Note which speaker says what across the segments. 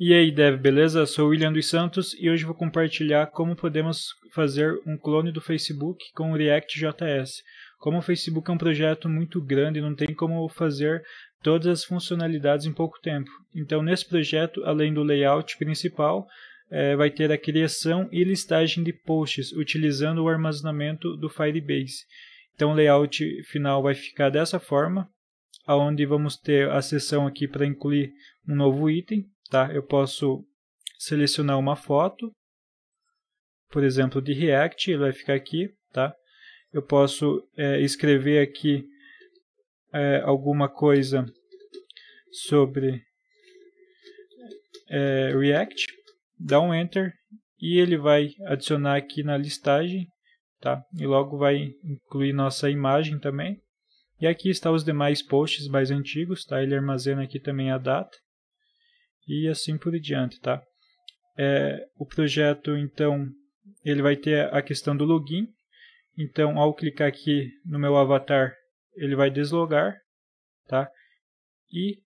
Speaker 1: E aí, Dev, beleza? Sou William dos Santos e hoje vou compartilhar como podemos fazer um clone do Facebook com o React.js. Como o Facebook é um projeto muito grande, não tem como fazer todas as funcionalidades em pouco tempo. Então, nesse projeto, além do layout principal, é, vai ter a criação e listagem de posts, utilizando o armazenamento do Firebase. Então, o layout final vai ficar dessa forma, onde vamos ter a seção aqui para incluir um novo item, Tá? Eu posso selecionar uma foto, por exemplo, de React, ele vai ficar aqui. Tá? Eu posso é, escrever aqui é, alguma coisa sobre é, React, dá um Enter e ele vai adicionar aqui na listagem, tá? E logo vai incluir nossa imagem também. E aqui está os demais posts mais antigos, tá? Ele armazena aqui também a data e assim por diante, tá? É, o projeto, então, ele vai ter a questão do login. Então, ao clicar aqui no meu avatar, ele vai deslogar, tá? E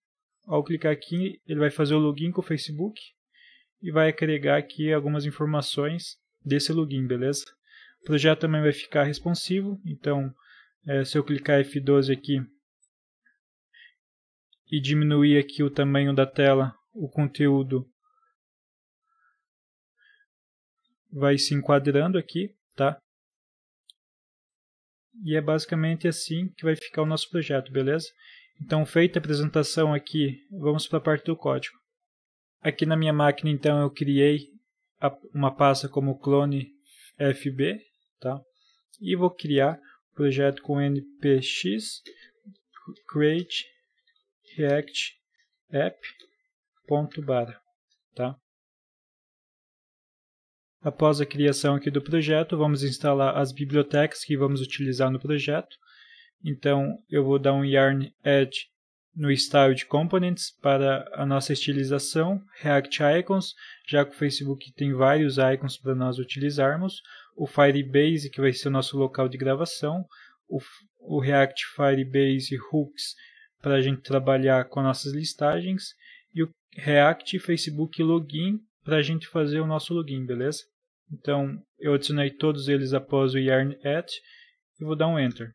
Speaker 1: ao clicar aqui, ele vai fazer o login com o Facebook e vai agregar aqui algumas informações desse login, beleza? O projeto também vai ficar responsivo, então é, se eu clicar F12
Speaker 2: aqui e diminuir aqui o tamanho da tela o conteúdo vai se enquadrando aqui, tá? E é basicamente assim que vai ficar o
Speaker 1: nosso projeto, beleza? Então, feita a apresentação aqui, vamos para a parte do código. Aqui na minha máquina, então, eu criei uma pasta como clone fb, tá? E vou criar o projeto com npx
Speaker 2: create react app ponto bar, tá? Após a criação aqui do
Speaker 1: projeto, vamos instalar as bibliotecas que vamos utilizar no projeto. Então, eu vou dar um yarn add no style de components para a nossa estilização, React Icons, já que o Facebook tem vários icons para nós utilizarmos, o Firebase, que vai ser o nosso local de gravação, o, o React Firebase Hooks para a gente trabalhar com nossas listagens e o React Facebook Login para a gente fazer o nosso login, beleza? Então, eu adicionei todos eles após o yarn at e vou dar um enter.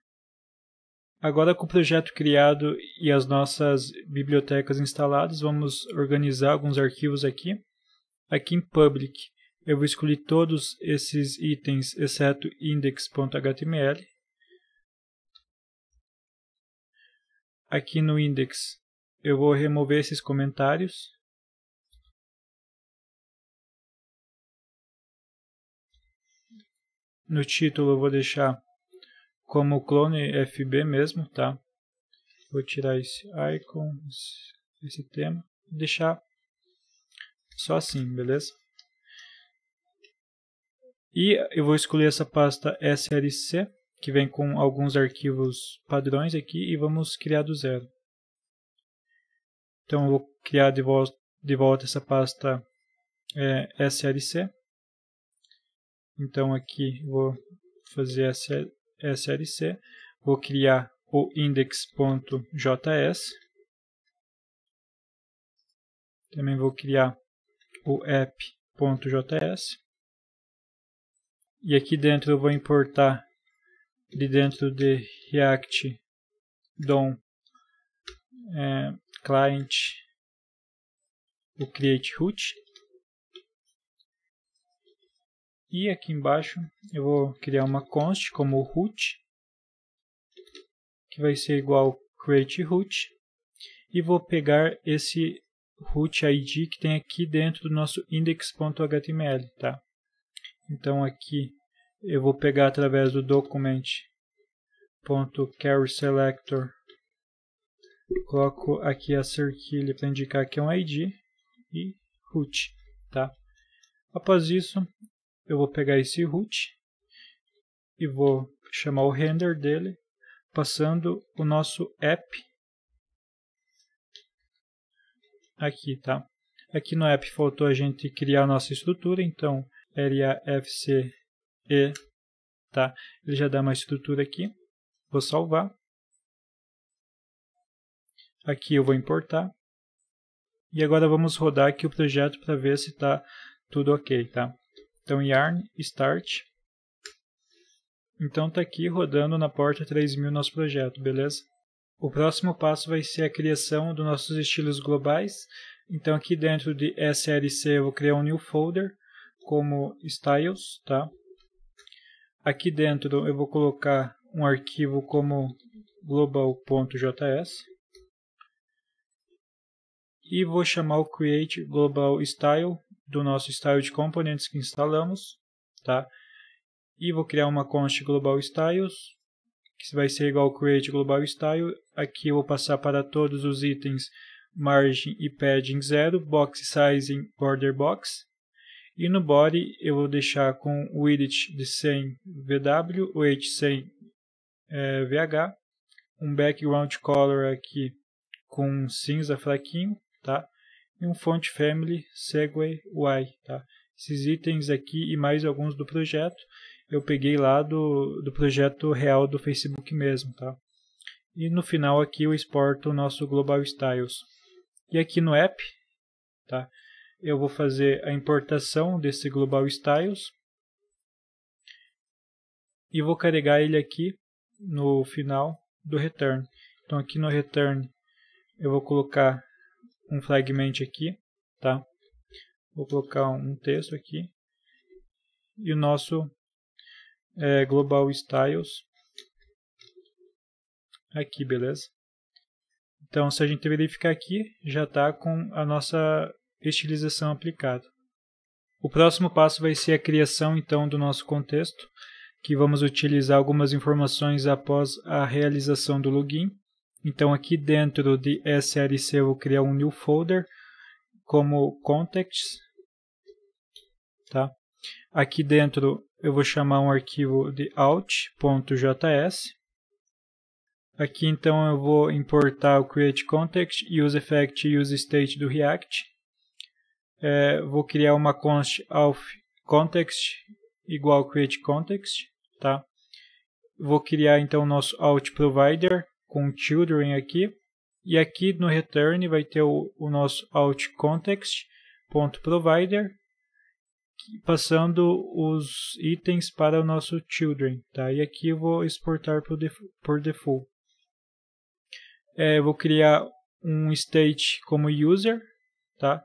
Speaker 1: Agora com o projeto criado e as nossas bibliotecas instaladas, vamos organizar alguns arquivos aqui. Aqui em public, eu vou escolher todos esses itens exceto index.html.
Speaker 2: Aqui no index, eu vou remover esses comentários. No título eu vou deixar como clone FB mesmo, tá?
Speaker 1: Vou tirar esse icon, esse tema, deixar só assim, beleza? E eu vou escolher essa pasta SRC, que vem com alguns arquivos padrões aqui, e vamos criar do zero. Então, vou criar de, vo de volta essa pasta é, Então, aqui vou fazer src. Vou criar o
Speaker 2: index.js. Também vou criar o app.js.
Speaker 1: E aqui dentro eu vou importar de dentro de React
Speaker 2: DOM é, client o create root e aqui embaixo
Speaker 1: eu vou criar uma const como root que vai ser igual create root e vou pegar esse root id que tem aqui dentro do nosso index.html tá então aqui eu vou pegar através do document.carrySelector coloco aqui a cerquilha para indicar que é um ID e root, tá? Após isso, eu vou pegar esse root e vou chamar o render dele, passando o nosso app aqui, tá? Aqui no app faltou a gente criar a nossa estrutura, então LAFCE,
Speaker 2: é tá? Ele já dá uma estrutura aqui. Vou salvar. Aqui eu vou importar. E agora vamos rodar
Speaker 1: aqui o projeto para ver se está tudo ok, tá? Então yarn start. Então está aqui rodando na porta 3000 nosso projeto, beleza? O próximo passo vai ser a criação dos nossos estilos globais. Então aqui dentro de SRC eu vou criar um new folder como styles, tá? Aqui dentro eu vou colocar um arquivo como global.js e vou chamar o create global style do nosso style de componentes que instalamos, tá? E vou criar uma const global styles, que vai ser igual ao create global style. Aqui eu vou passar para todos os itens margin e padding zero, box sizing border box. E no body eu vou deixar com o width de 100 VW, weight 100 é, VH, um background color aqui com cinza fraquinho, tá? E um font family Segway Y, tá? Esses itens aqui e mais alguns do projeto, eu peguei lá do, do projeto real do Facebook mesmo, tá? E no final aqui eu exporto o nosso Global Styles. E aqui no app, tá? Eu vou fazer a importação desse Global Styles e vou carregar ele aqui no final do return. Então aqui no return eu vou colocar um fragment aqui, tá? Vou colocar um texto aqui. E o nosso é, global styles aqui, beleza? Então, se a gente verificar aqui, já está com a nossa estilização aplicada. O próximo passo vai ser a criação, então, do nosso contexto, que vamos utilizar algumas informações após a realização do login. Então aqui dentro de SRC eu vou criar um new folder como contacts, tá? Aqui dentro eu vou chamar um arquivo de out.js. Aqui então eu vou importar o create context, use effect e use state do React. É, vou criar uma const of context igual create context, tá? Vou criar então o nosso out provider com o children aqui. E aqui no return vai ter o, o nosso alt context ponto provider passando os itens para o nosso children, tá? E aqui eu vou exportar por, def por default. É, eu vou criar um state como user, tá?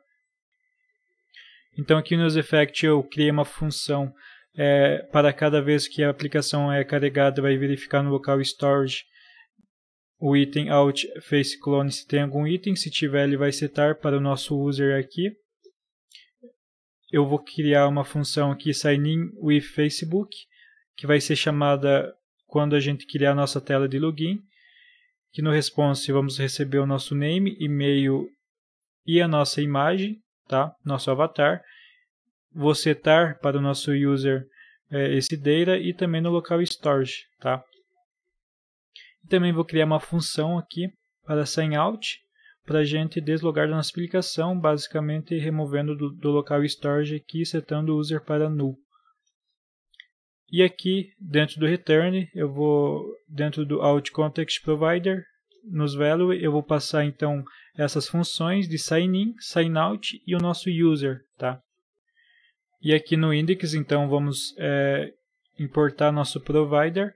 Speaker 1: Então aqui no effect eu criei uma função é, para cada vez que a aplicação é carregada vai verificar no local storage o item out face clone se tem algum item, se tiver ele vai setar para o nosso user aqui. Eu vou criar uma função aqui sign in with Facebook, que vai ser chamada quando a gente criar a nossa tela de login. Que no response vamos receber o nosso name, e-mail e a nossa imagem, tá? Nosso avatar. Vou setar para o nosso user é, esse data e também no local storage, tá? Também vou criar uma função aqui para signout para a gente deslogar da nossa aplicação, basicamente removendo do, do local storage aqui e setando o user para null. E aqui dentro do return, eu vou dentro do out context provider, nos value, eu vou passar então essas funções de sign in, sign out e o nosso user, tá? E aqui no index, então vamos é, importar nosso provider,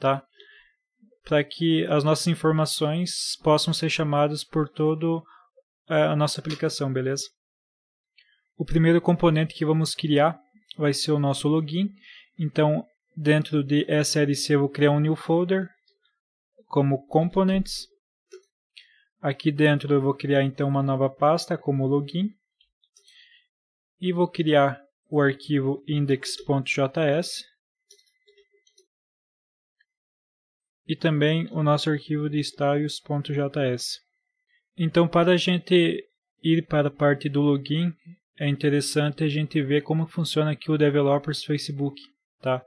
Speaker 1: tá? para que as nossas informações possam ser chamadas por toda eh, a nossa aplicação, beleza? O primeiro componente que vamos criar vai ser o nosso login. Então, dentro de SRC, eu vou criar um new folder como components. Aqui dentro eu vou criar então uma nova pasta como login e vou criar o arquivo index.js e também o nosso arquivo de styles.js. Então, para a gente ir para a parte do login, é interessante a gente ver como funciona aqui o Developers Facebook. Tá?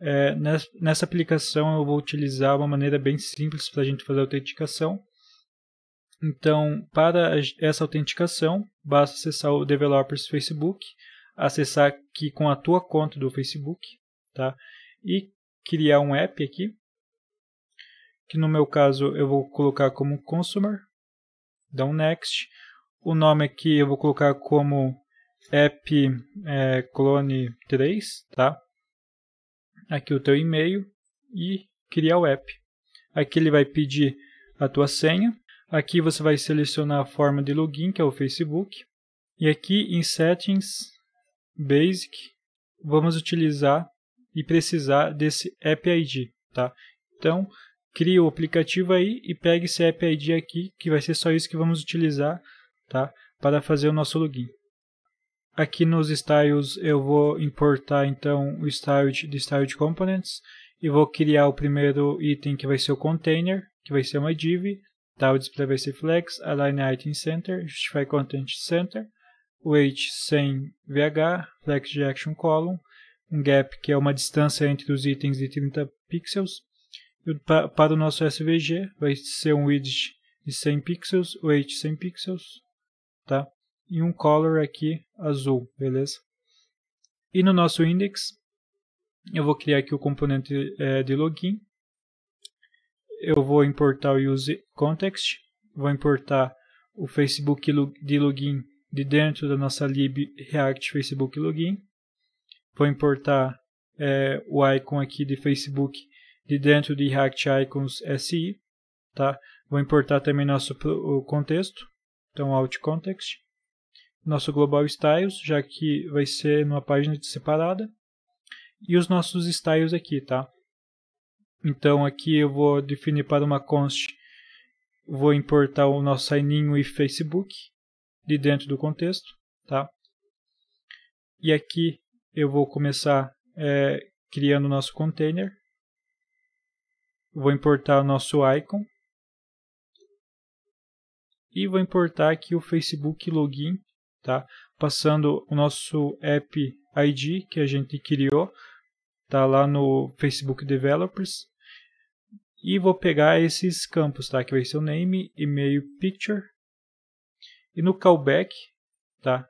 Speaker 1: É, nessa, nessa aplicação eu vou utilizar uma maneira bem simples para a gente fazer a autenticação. Então, para essa autenticação, basta acessar o Developers Facebook, acessar aqui com a tua conta do Facebook, tá? E criar um app aqui que no meu caso eu vou colocar como consumer. Dá então um next. O nome aqui eu vou colocar como app é, clone 3, tá? Aqui o teu e-mail e criar o app. Aqui ele vai pedir a tua senha. Aqui você vai selecionar a forma de login, que é o Facebook. E aqui em Settings, Basic, vamos utilizar e precisar desse App ID, tá? Então, cria o aplicativo aí e pega esse app ID aqui, que vai ser só isso que vamos utilizar, tá? Para fazer o nosso login. Aqui nos styles eu vou importar então o style de style de components e vou criar o primeiro item que vai ser o container, que vai ser uma div, tá? O display vai ser flex, align item center, justify content center, weight 100 VH, flex de action column, um gap que é uma distância entre os itens de 30 pixels, para o nosso SVG vai ser um widget de 100 pixels, weight 100 pixels, tá? E um color aqui azul, beleza? E no nosso index, eu vou criar aqui o componente é, de login. Eu vou importar o use context, vou importar o Facebook de login de dentro da nossa lib React Facebook login. Vou importar é, o icon aqui de Facebook de dentro de React Icons SI, tá? Vou importar também nosso o contexto, então alt context, nosso global styles, já que vai ser numa página separada, e os nossos styles aqui, tá? Então aqui eu vou definir para uma const, vou importar o nosso signin e Facebook de dentro do contexto, tá? E aqui eu vou começar é, criando o nosso container, Vou importar o nosso icon. E vou importar aqui o Facebook Login, tá? Passando o nosso app ID que a gente criou, tá lá no Facebook Developers. E vou pegar esses campos, tá? Que vai ser o name, e-mail, picture. E no callback, tá?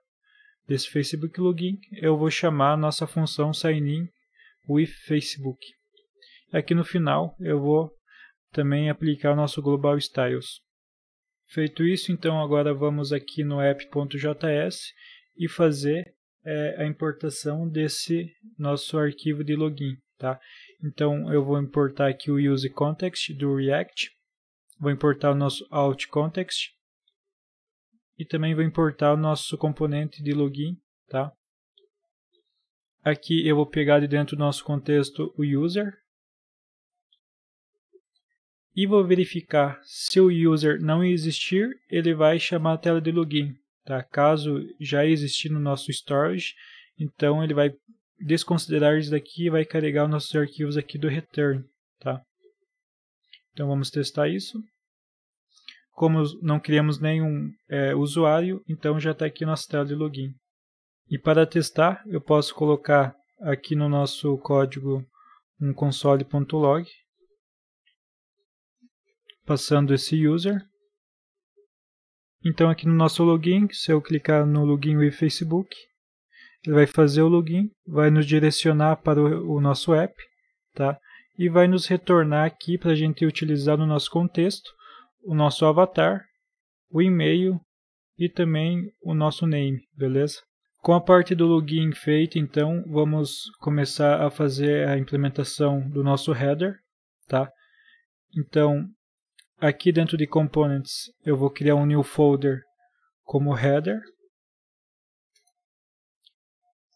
Speaker 1: Desse Facebook Login, eu vou chamar a nossa função sign in with Facebook. Aqui é no final eu vou também aplicar o nosso Global Styles. Feito isso, então agora vamos aqui no app.js e fazer é, a importação desse nosso arquivo de login. Tá? Então eu vou importar aqui o use context do React, vou importar o nosso out context e também vou importar o nosso componente de login, tá? Aqui eu vou pegar de dentro do nosso contexto o user, e vou verificar se o user não existir, ele vai chamar a tela de login. Tá? Caso já existir no nosso storage, então ele vai desconsiderar isso daqui e vai carregar os nossos arquivos aqui do return. Tá? Então vamos testar isso. Como não criamos nenhum é, usuário, então já está aqui nossa tela de login. E para testar, eu posso colocar aqui no nosso código um console.log passando esse user. Então aqui no nosso login, se eu clicar no login with Facebook, ele vai fazer o login, vai nos direcionar para o, o nosso app, tá? E vai nos retornar aqui para a gente utilizar no nosso contexto o nosso avatar, o e-mail e também o nosso name, beleza? Com a parte do login feita, então, vamos começar a fazer a implementação do nosso header, tá? Então, aqui dentro de components eu vou criar um new folder como header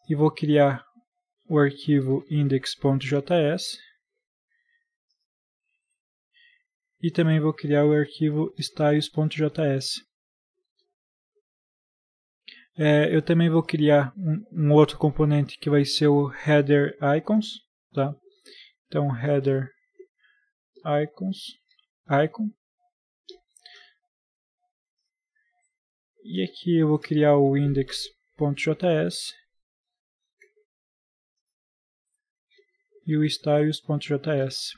Speaker 2: e vou criar o arquivo index.js e também vou criar o arquivo styles.js.
Speaker 1: É, eu também vou criar um, um, outro componente que vai ser o header icons,
Speaker 2: tá? Então header icons icon. E aqui eu vou criar o index.js
Speaker 1: e o styles.js.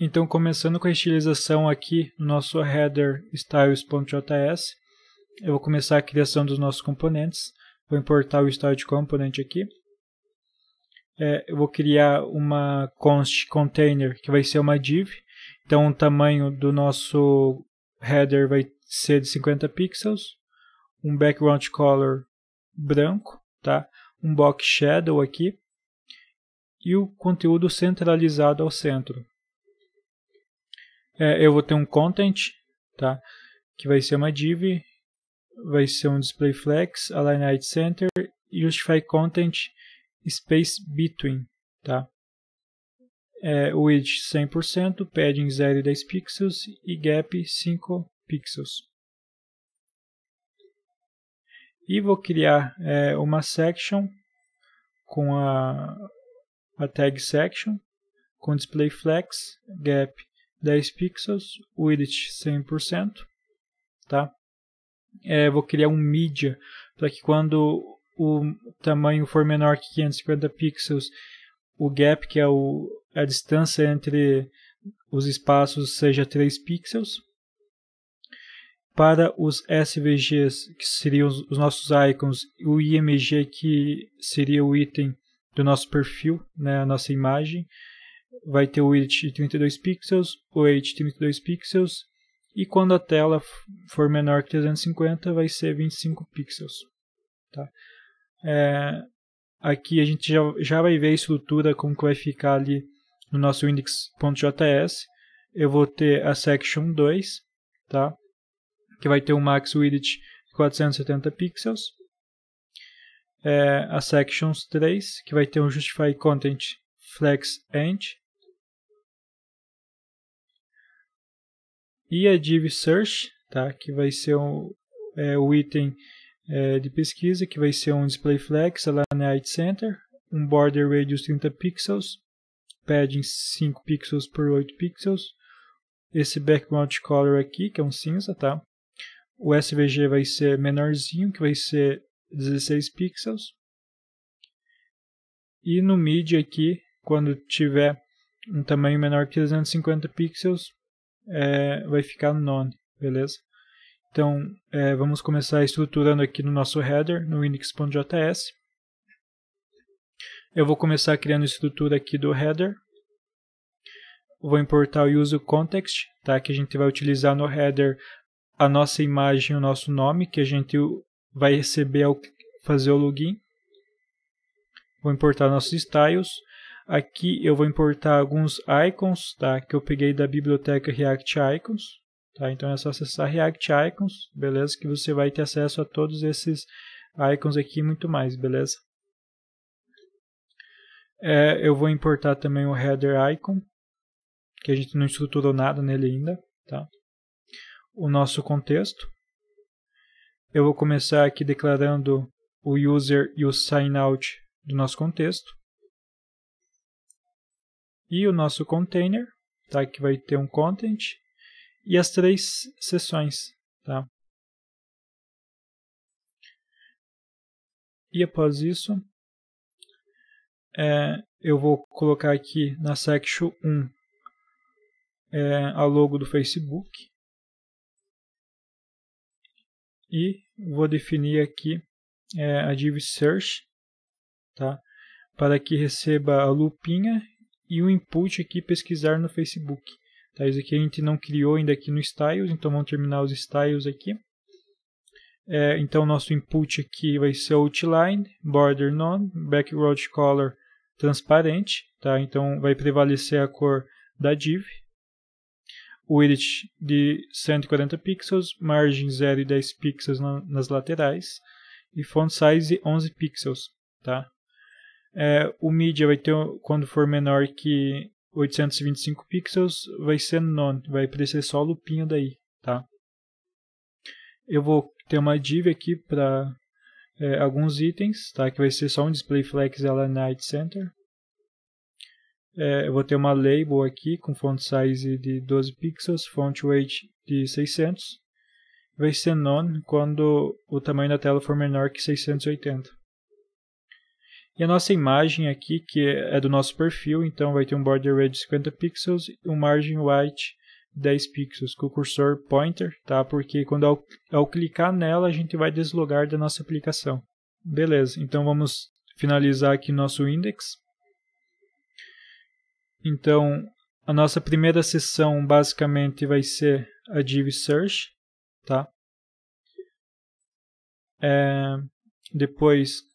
Speaker 1: Então, começando com a estilização aqui, no nosso header styles.js, eu vou começar a criação dos nossos componentes. Vou importar o style componente aqui. É, eu vou criar uma const container, que vai ser uma div, então o tamanho do nosso header vai ser de 50 pixels, um background color branco, tá? um box shadow aqui e o conteúdo centralizado ao centro. É, eu vou ter um content, tá? que vai ser uma div, vai ser um display flex, align height center e justify content space between, tá? é, width 100%, padding 0 e 10 pixels e gap 5 pixels. E vou criar é, uma section com a, a tag section com display flex, gap 10 pixels, width 100%, tá? É, vou criar um media para que quando o tamanho for menor que 550 pixels o gap, que é o, a distância entre os espaços, seja 3 pixels. Para os SVGs, que seriam os, nossos icons, e o IMG, que seria o item do nosso perfil, né, a nossa imagem, vai ter o width de 32 pixels, o height de 32 pixels, e quando a tela for menor que 350, vai ser 25 pixels. Tá? É, Aqui a gente já, já vai ver a estrutura, como que vai ficar ali no nosso index.js. Eu vou ter a section 2, tá? que vai ter um max width de 470 pixels.
Speaker 2: É, a sections 3, que vai ter um justify content flex end.
Speaker 1: E a div search, tá? que vai ser um, é, o item é, de pesquisa, que vai ser um display flex lá na Eye Center, um border radius 30 pixels, padding 5 pixels por 8 pixels, esse background color aqui, que é um cinza, tá? O SVG vai ser menorzinho, que vai ser 16 pixels. E no mid aqui, quando tiver um tamanho menor que 350 pixels, é, vai ficar none, beleza? Então, é, vamos começar estruturando aqui no nosso header, no index.js. Eu vou começar criando a estrutura aqui do header. Vou importar o user context, tá? que a gente vai utilizar no header a nossa imagem, o nosso nome, que a gente vai receber ao fazer o login. Vou importar nossos styles. Aqui eu vou importar alguns icons tá? que eu peguei da biblioteca React Icons. Tá? Então é só acessar React Icons, beleza? Que você vai ter acesso a todos esses icons aqui e muito mais, beleza? É, eu vou importar também o header icon, que a gente não estruturou nada nele ainda, tá? O nosso contexto. Eu vou começar aqui declarando o user e o signout do nosso contexto. E o nosso container, tá? Que vai ter um content e
Speaker 2: as três sessões. Tá? E após isso, é, eu vou
Speaker 1: colocar aqui na section 1 é, a logo do Facebook
Speaker 2: e vou definir aqui é, a div search tá? para que receba a lupinha
Speaker 1: e o input aqui pesquisar no Facebook. Tá? Isso aqui a gente não criou ainda aqui no styles, então vamos terminar os styles aqui. É, então nosso input aqui vai ser outline, border none, background color transparente, tá? Então vai prevalecer a cor da div. Width de 140 pixels, margem 0 e 10 pixels na, nas laterais e font size 11 pixels, tá? É, o media vai ter, quando for menor que 825 pixels vai ser none, vai aparecer só lupinho daí, tá? Eu vou ter uma div aqui para é, alguns itens, tá? Que vai ser só um display flex ela é night center. É, eu vou ter uma label aqui com font size de 12 pixels, font weight de 600. Vai ser none quando o tamanho da tela for menor que 680. E a nossa imagem aqui, que é do nosso perfil, então vai ter um border red de 50 pixels e um margin white 10 pixels com o cursor pointer, tá? Porque quando ao, ao clicar nela, a gente vai deslogar da nossa aplicação. Beleza, então vamos finalizar aqui nosso index. Então, a nossa primeira sessão basicamente vai ser a div search, tá? É, depois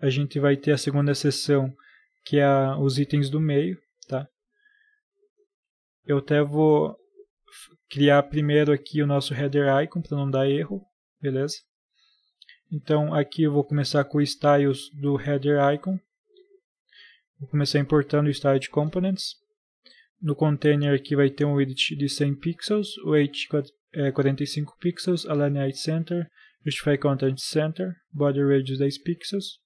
Speaker 1: a gente vai ter a segunda seção, que é a, os itens do meio, tá? Eu até vou criar primeiro aqui o nosso header icon para não dar erro, beleza? Então aqui eu vou começar com o styles do header icon. Vou começar importando o style de components. No container aqui vai ter um width de 100 pixels, weight 45 é, pixels, align height center, justify content center, border radius 10 pixels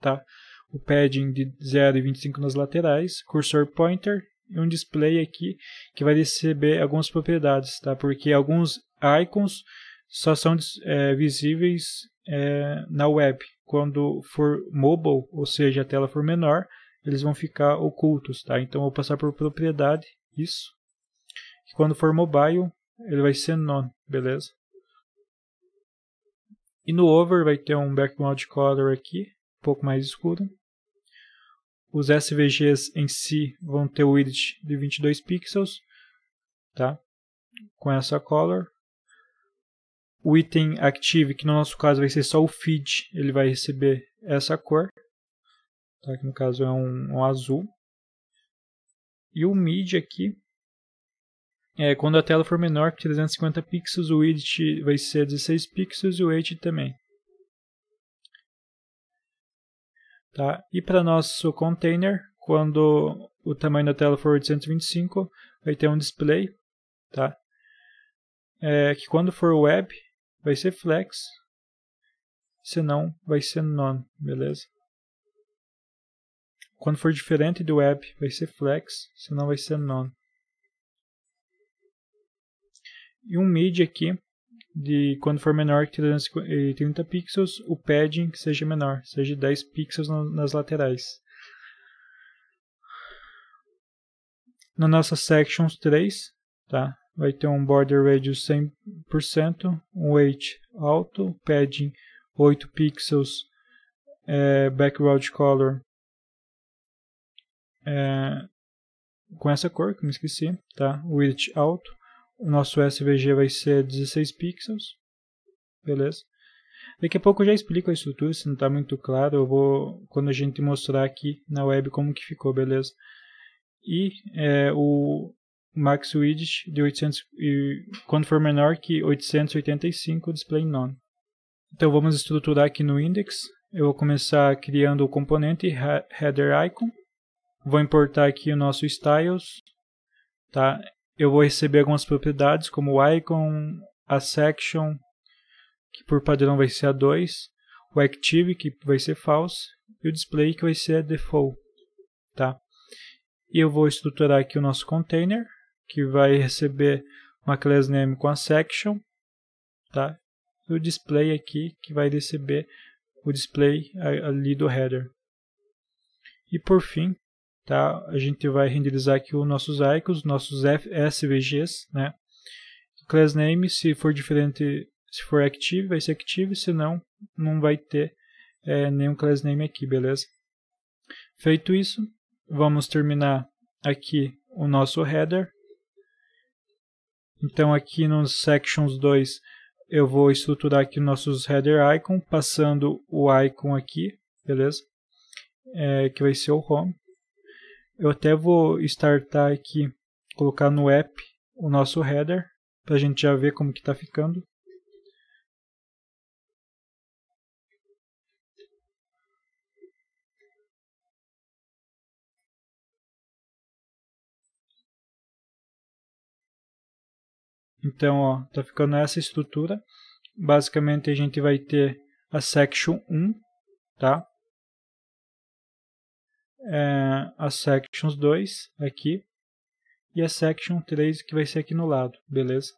Speaker 1: tá? O padding de 0 e 25 nas laterais, cursor pointer e um display aqui que vai receber algumas propriedades, tá? Porque alguns icons só são é, visíveis é, na web. Quando for mobile, ou seja, a tela for menor, eles vão ficar ocultos, tá? Então, vou passar por propriedade, isso. E quando for mobile, ele vai ser none, beleza? E no over vai ter um background color aqui, um pouco mais escura. Os SVGs em si vão ter o width de 22 pixels, tá? com essa color. O item active, que no nosso caso vai ser só o feed, ele vai receber essa cor, tá? que no caso é um, um azul. E o mid aqui, é, quando a tela for menor que 350 pixels, o width vai ser 16 pixels e o height também. Tá? E para nosso container, quando o tamanho da tela for 825, vai ter um display, tá? É, que quando for web, vai ser flex, senão vai ser none, beleza? Quando for diferente do web, vai ser flex, senão vai ser none. E um mid aqui, de quando for menor que 330 pixels, o padding que seja menor, seja 10 pixels nas laterais. Na nossa Sections 3, tá? vai ter um Border Radius 100%, um Weight alto, padding 8 pixels, é, Background Color é, com essa cor que me esqueci, tá? Width alto, o nosso SVG vai ser 16 pixels. Beleza. Daqui a pouco eu já explico a estrutura, se não está muito claro, eu vou, quando a gente mostrar aqui na web como que ficou, beleza? E é, o max width de 800, e, quando for menor que 885, display none. Então vamos estruturar aqui no index, eu vou começar criando o componente header icon, vou importar aqui o nosso styles, tá? eu vou receber algumas propriedades como o icon, a section, que por padrão vai ser a 2, o active, que vai ser false, e o display, que vai ser a default. Tá? E eu vou estruturar aqui o nosso container, que vai receber uma class name com a section, tá? e o display aqui, que vai receber o display ali do header. E por fim, tá? A gente vai renderizar aqui os nossos icons, nossos SVGs, né? Class name, se for diferente, se for active, vai ser active, senão não vai ter é, nenhum class name aqui, beleza? Feito isso, vamos terminar aqui o nosso header. Então aqui nos sections 2 eu vou estruturar aqui nossos header icon, passando o icon aqui, beleza? É, que vai ser o home. Eu até vou startar aqui, colocar no app o nosso header, para
Speaker 2: a gente já ver como que está ficando. Então, ó, tá ficando essa estrutura. Basicamente, a gente vai ter a section
Speaker 1: 1, tá? é, a Sections 2 aqui e a Section 3 que vai ser aqui no lado, beleza?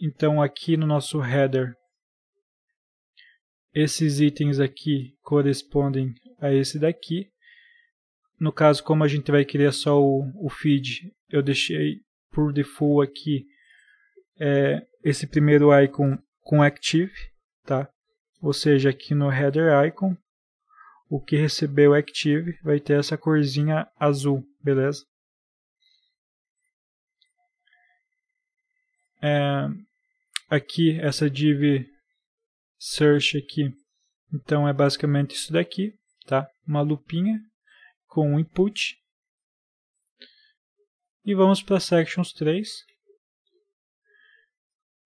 Speaker 1: Então aqui no nosso header, esses itens aqui correspondem a esse daqui. No caso, como a gente vai criar só o, o feed, eu deixei por default aqui é, esse primeiro icon com active, tá? Ou seja, aqui no header icon o que recebeu o é Active vai ter essa corzinha azul, beleza? É, aqui, essa div search aqui, então é basicamente isso daqui, tá? Uma lupinha com um input. E vamos para sections 3,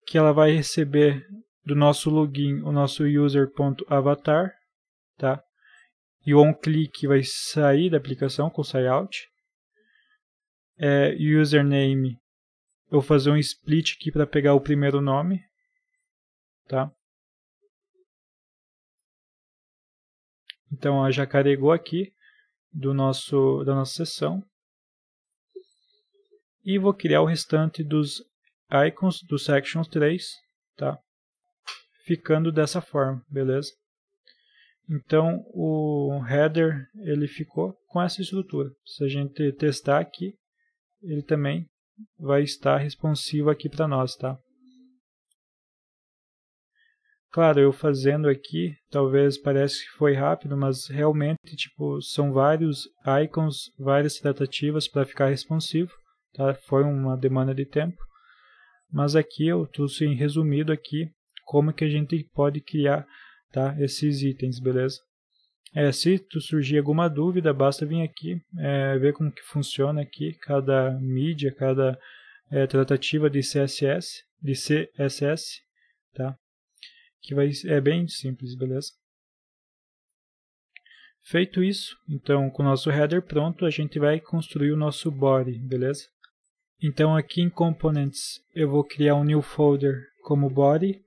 Speaker 1: que ela vai receber do nosso login o nosso user.avatar, tá? e o onClick vai sair da aplicação com o
Speaker 2: out É, username, eu vou fazer um split aqui para pegar o primeiro nome, tá? Então ó, já carregou aqui do nosso da
Speaker 1: nossa sessão e vou criar o restante dos icons do section 3, tá? Ficando dessa forma, beleza? Então o header ele ficou com essa estrutura. Se a gente testar aqui, ele também vai estar responsivo aqui para nós, tá? Claro, eu fazendo aqui, talvez parece que foi rápido, mas realmente tipo são vários icons, várias tratativas para ficar responsivo, tá? Foi uma demanda de tempo. Mas aqui eu trouxe em resumido aqui como que a gente pode criar tá? Esses itens, beleza? É, se tu surgir alguma dúvida, basta vir aqui, é, ver como que funciona aqui cada mídia, cada é, tratativa de CSS, de CSS, tá? Que vai, é bem simples, beleza? Feito isso, então com o nosso header pronto, a gente vai construir o nosso body, beleza? Então aqui em components eu vou criar um new folder como body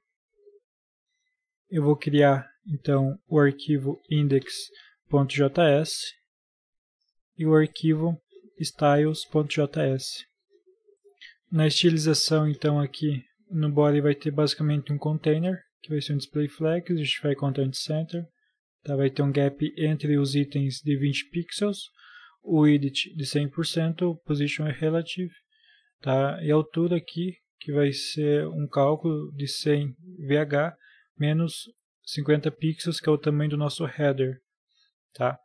Speaker 1: eu vou criar então o arquivo index.js e o arquivo styles.js. Na estilização então aqui no body vai ter basicamente um container, que vai ser um display flex, justify content center, tá? vai ter um gap entre os itens de 20 pixels, o edit de 100%, position é relative, tá? e altura aqui, que vai ser um cálculo de 100 VH, menos 50 pixels, que é o tamanho do nosso header. Tá?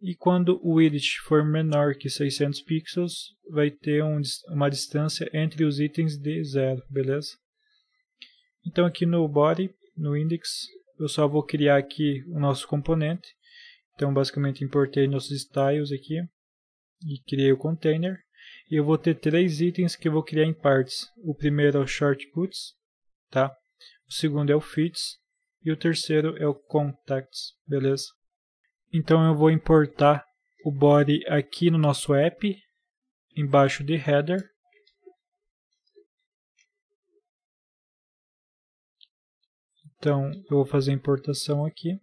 Speaker 1: E quando o width for menor que 600 pixels, vai ter um, uma distância entre os itens de zero, beleza? Então aqui no body, no index, eu só vou criar aqui o nosso componente. Então basicamente importei nossos styles aqui e criei o container. E eu vou ter três itens que eu vou criar em partes. O primeiro é o shortcuts, tá? o segundo é o fits e o terceiro é o contacts, beleza? Então eu vou importar o body aqui no
Speaker 2: nosso app, embaixo de header. Então eu vou fazer a importação aqui.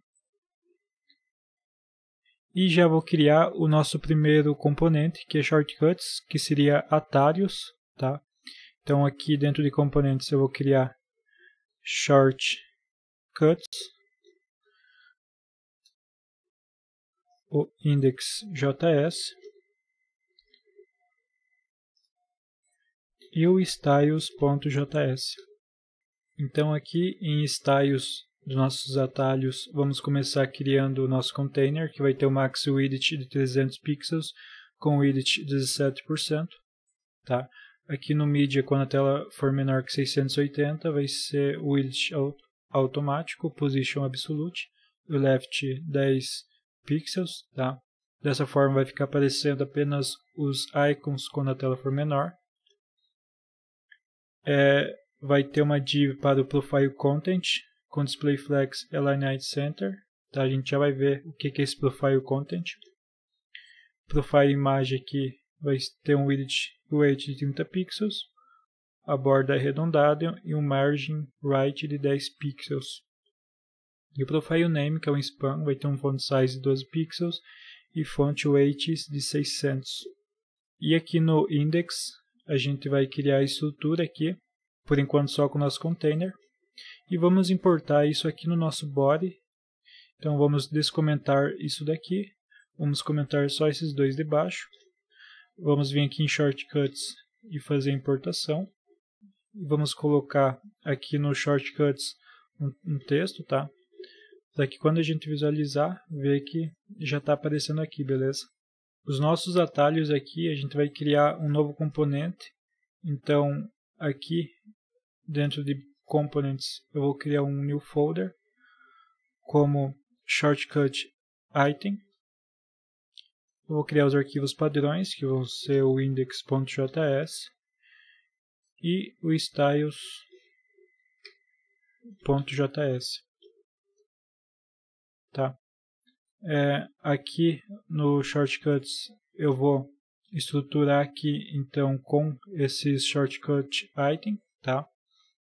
Speaker 2: E já vou criar o nosso primeiro
Speaker 1: componente, que é shortcuts, que seria atários, tá? Então aqui dentro de
Speaker 2: componentes eu vou criar shortcuts, o index.js e o styles.js.
Speaker 1: Então aqui em styles dos nossos atalhos, vamos começar criando o nosso container, que vai ter o max width de 300 pixels com width 17%, tá? Aqui no mídia, quando a tela for menor que 680, vai ser width automático, Position Absolute, Left 10 pixels, tá? Dessa forma vai ficar aparecendo apenas os icons quando a tela for menor. É, vai ter uma div para o Profile Content, com Display Flex Align Center, tá? A gente já vai ver o que é esse Profile Content. Profile imagem aqui vai ter um width, weight de 30 pixels, a borda é arredondada e um margin right de 10 pixels. E o profile name, que é um span, vai ter um font size de 12 pixels e font weights de 600. E aqui no index, a gente vai criar a estrutura aqui, por enquanto só com o nosso container. E vamos importar isso aqui no nosso body. Então vamos descomentar isso daqui. Vamos comentar só esses dois de baixo. Vamos vir aqui em Shortcuts e fazer importação. Vamos colocar aqui no Shortcuts um, um texto, tá? Daqui quando a gente visualizar, vê que já está aparecendo aqui, beleza? Os nossos atalhos aqui, a gente vai criar um novo componente. Então, aqui dentro de Components, eu vou criar um new folder como Shortcut Item. Eu vou criar os arquivos padrões, que vão ser o index.js e o
Speaker 2: styles.js. Tá? É, aqui no Shortcuts eu vou
Speaker 1: estruturar aqui então com esses shortcut item, tá?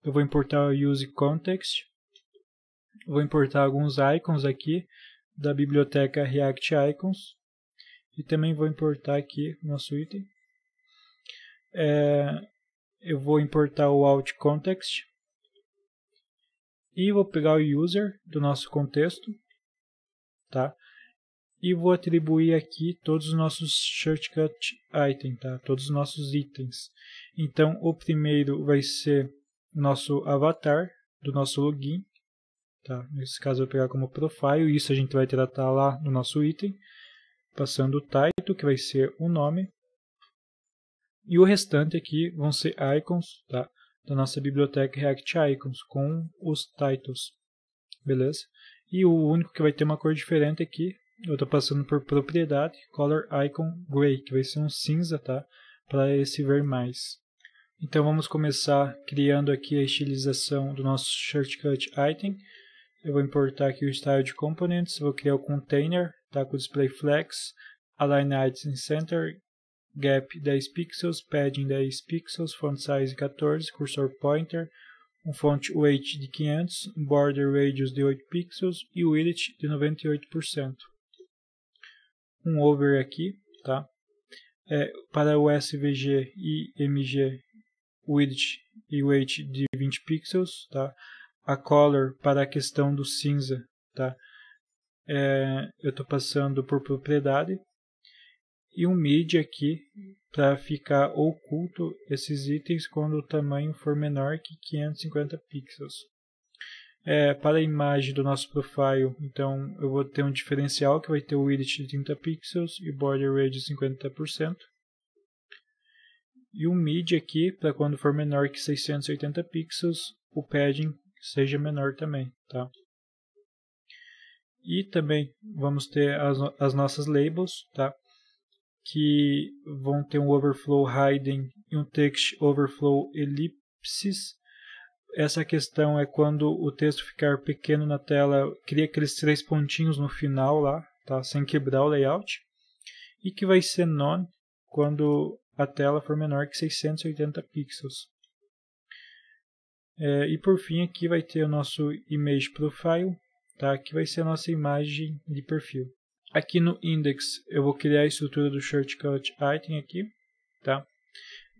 Speaker 1: Eu vou importar o use context, vou importar alguns icons aqui da biblioteca React Icons, e também vou importar aqui o nosso item. É, eu vou importar o alt context e vou pegar o user do nosso contexto, tá? E vou atribuir aqui todos os nossos shortcut item, tá? Todos os nossos itens. Então, o primeiro vai ser nosso avatar do nosso login, tá? Nesse caso eu vou pegar como profile, isso a gente vai tratar lá no nosso item passando o title, que vai ser o nome, e o restante aqui vão ser icons, tá? Da nossa biblioteca React Icons, com os titles, beleza? E o único que vai ter uma cor diferente aqui, eu estou passando por propriedade, Color Icon Gray, que vai ser um cinza, tá? Para esse ver mais. Então vamos começar criando aqui a estilização do nosso shortcut item. Eu vou importar aqui o style de components, vou criar o container com Display Flex, Align height in Center, Gap 10 pixels, Padding 10 pixels, Font Size 14, Cursor Pointer, um Font Weight de 500, Border Radius de 8 pixels e Width de 98%. Um Over aqui, tá? É, para o SVG e MG, Width e Weight de 20 pixels, tá? A Color para a questão do cinza, tá? é, eu estou passando por propriedade e um mid aqui para ficar oculto esses itens quando o tamanho for menor que 550 pixels. É, para a imagem do nosso profile, então eu vou ter um diferencial que vai ter o width de 30 pixels e border rate de 50%. E um mid aqui, para quando for menor que 680 pixels, o padding seja menor também, tá? E também vamos ter as, as nossas labels, tá? que vão ter um overflow hiding e um text overflow ellipses. Essa questão é quando o texto ficar pequeno na tela, cria aqueles três pontinhos no final lá, tá? sem quebrar o layout. E que vai ser none quando a tela for menor que 680 pixels. É, e por fim aqui vai ter o nosso image profile, tá? que vai ser a nossa imagem de perfil. Aqui no index eu vou criar a estrutura do shortcut item aqui, tá?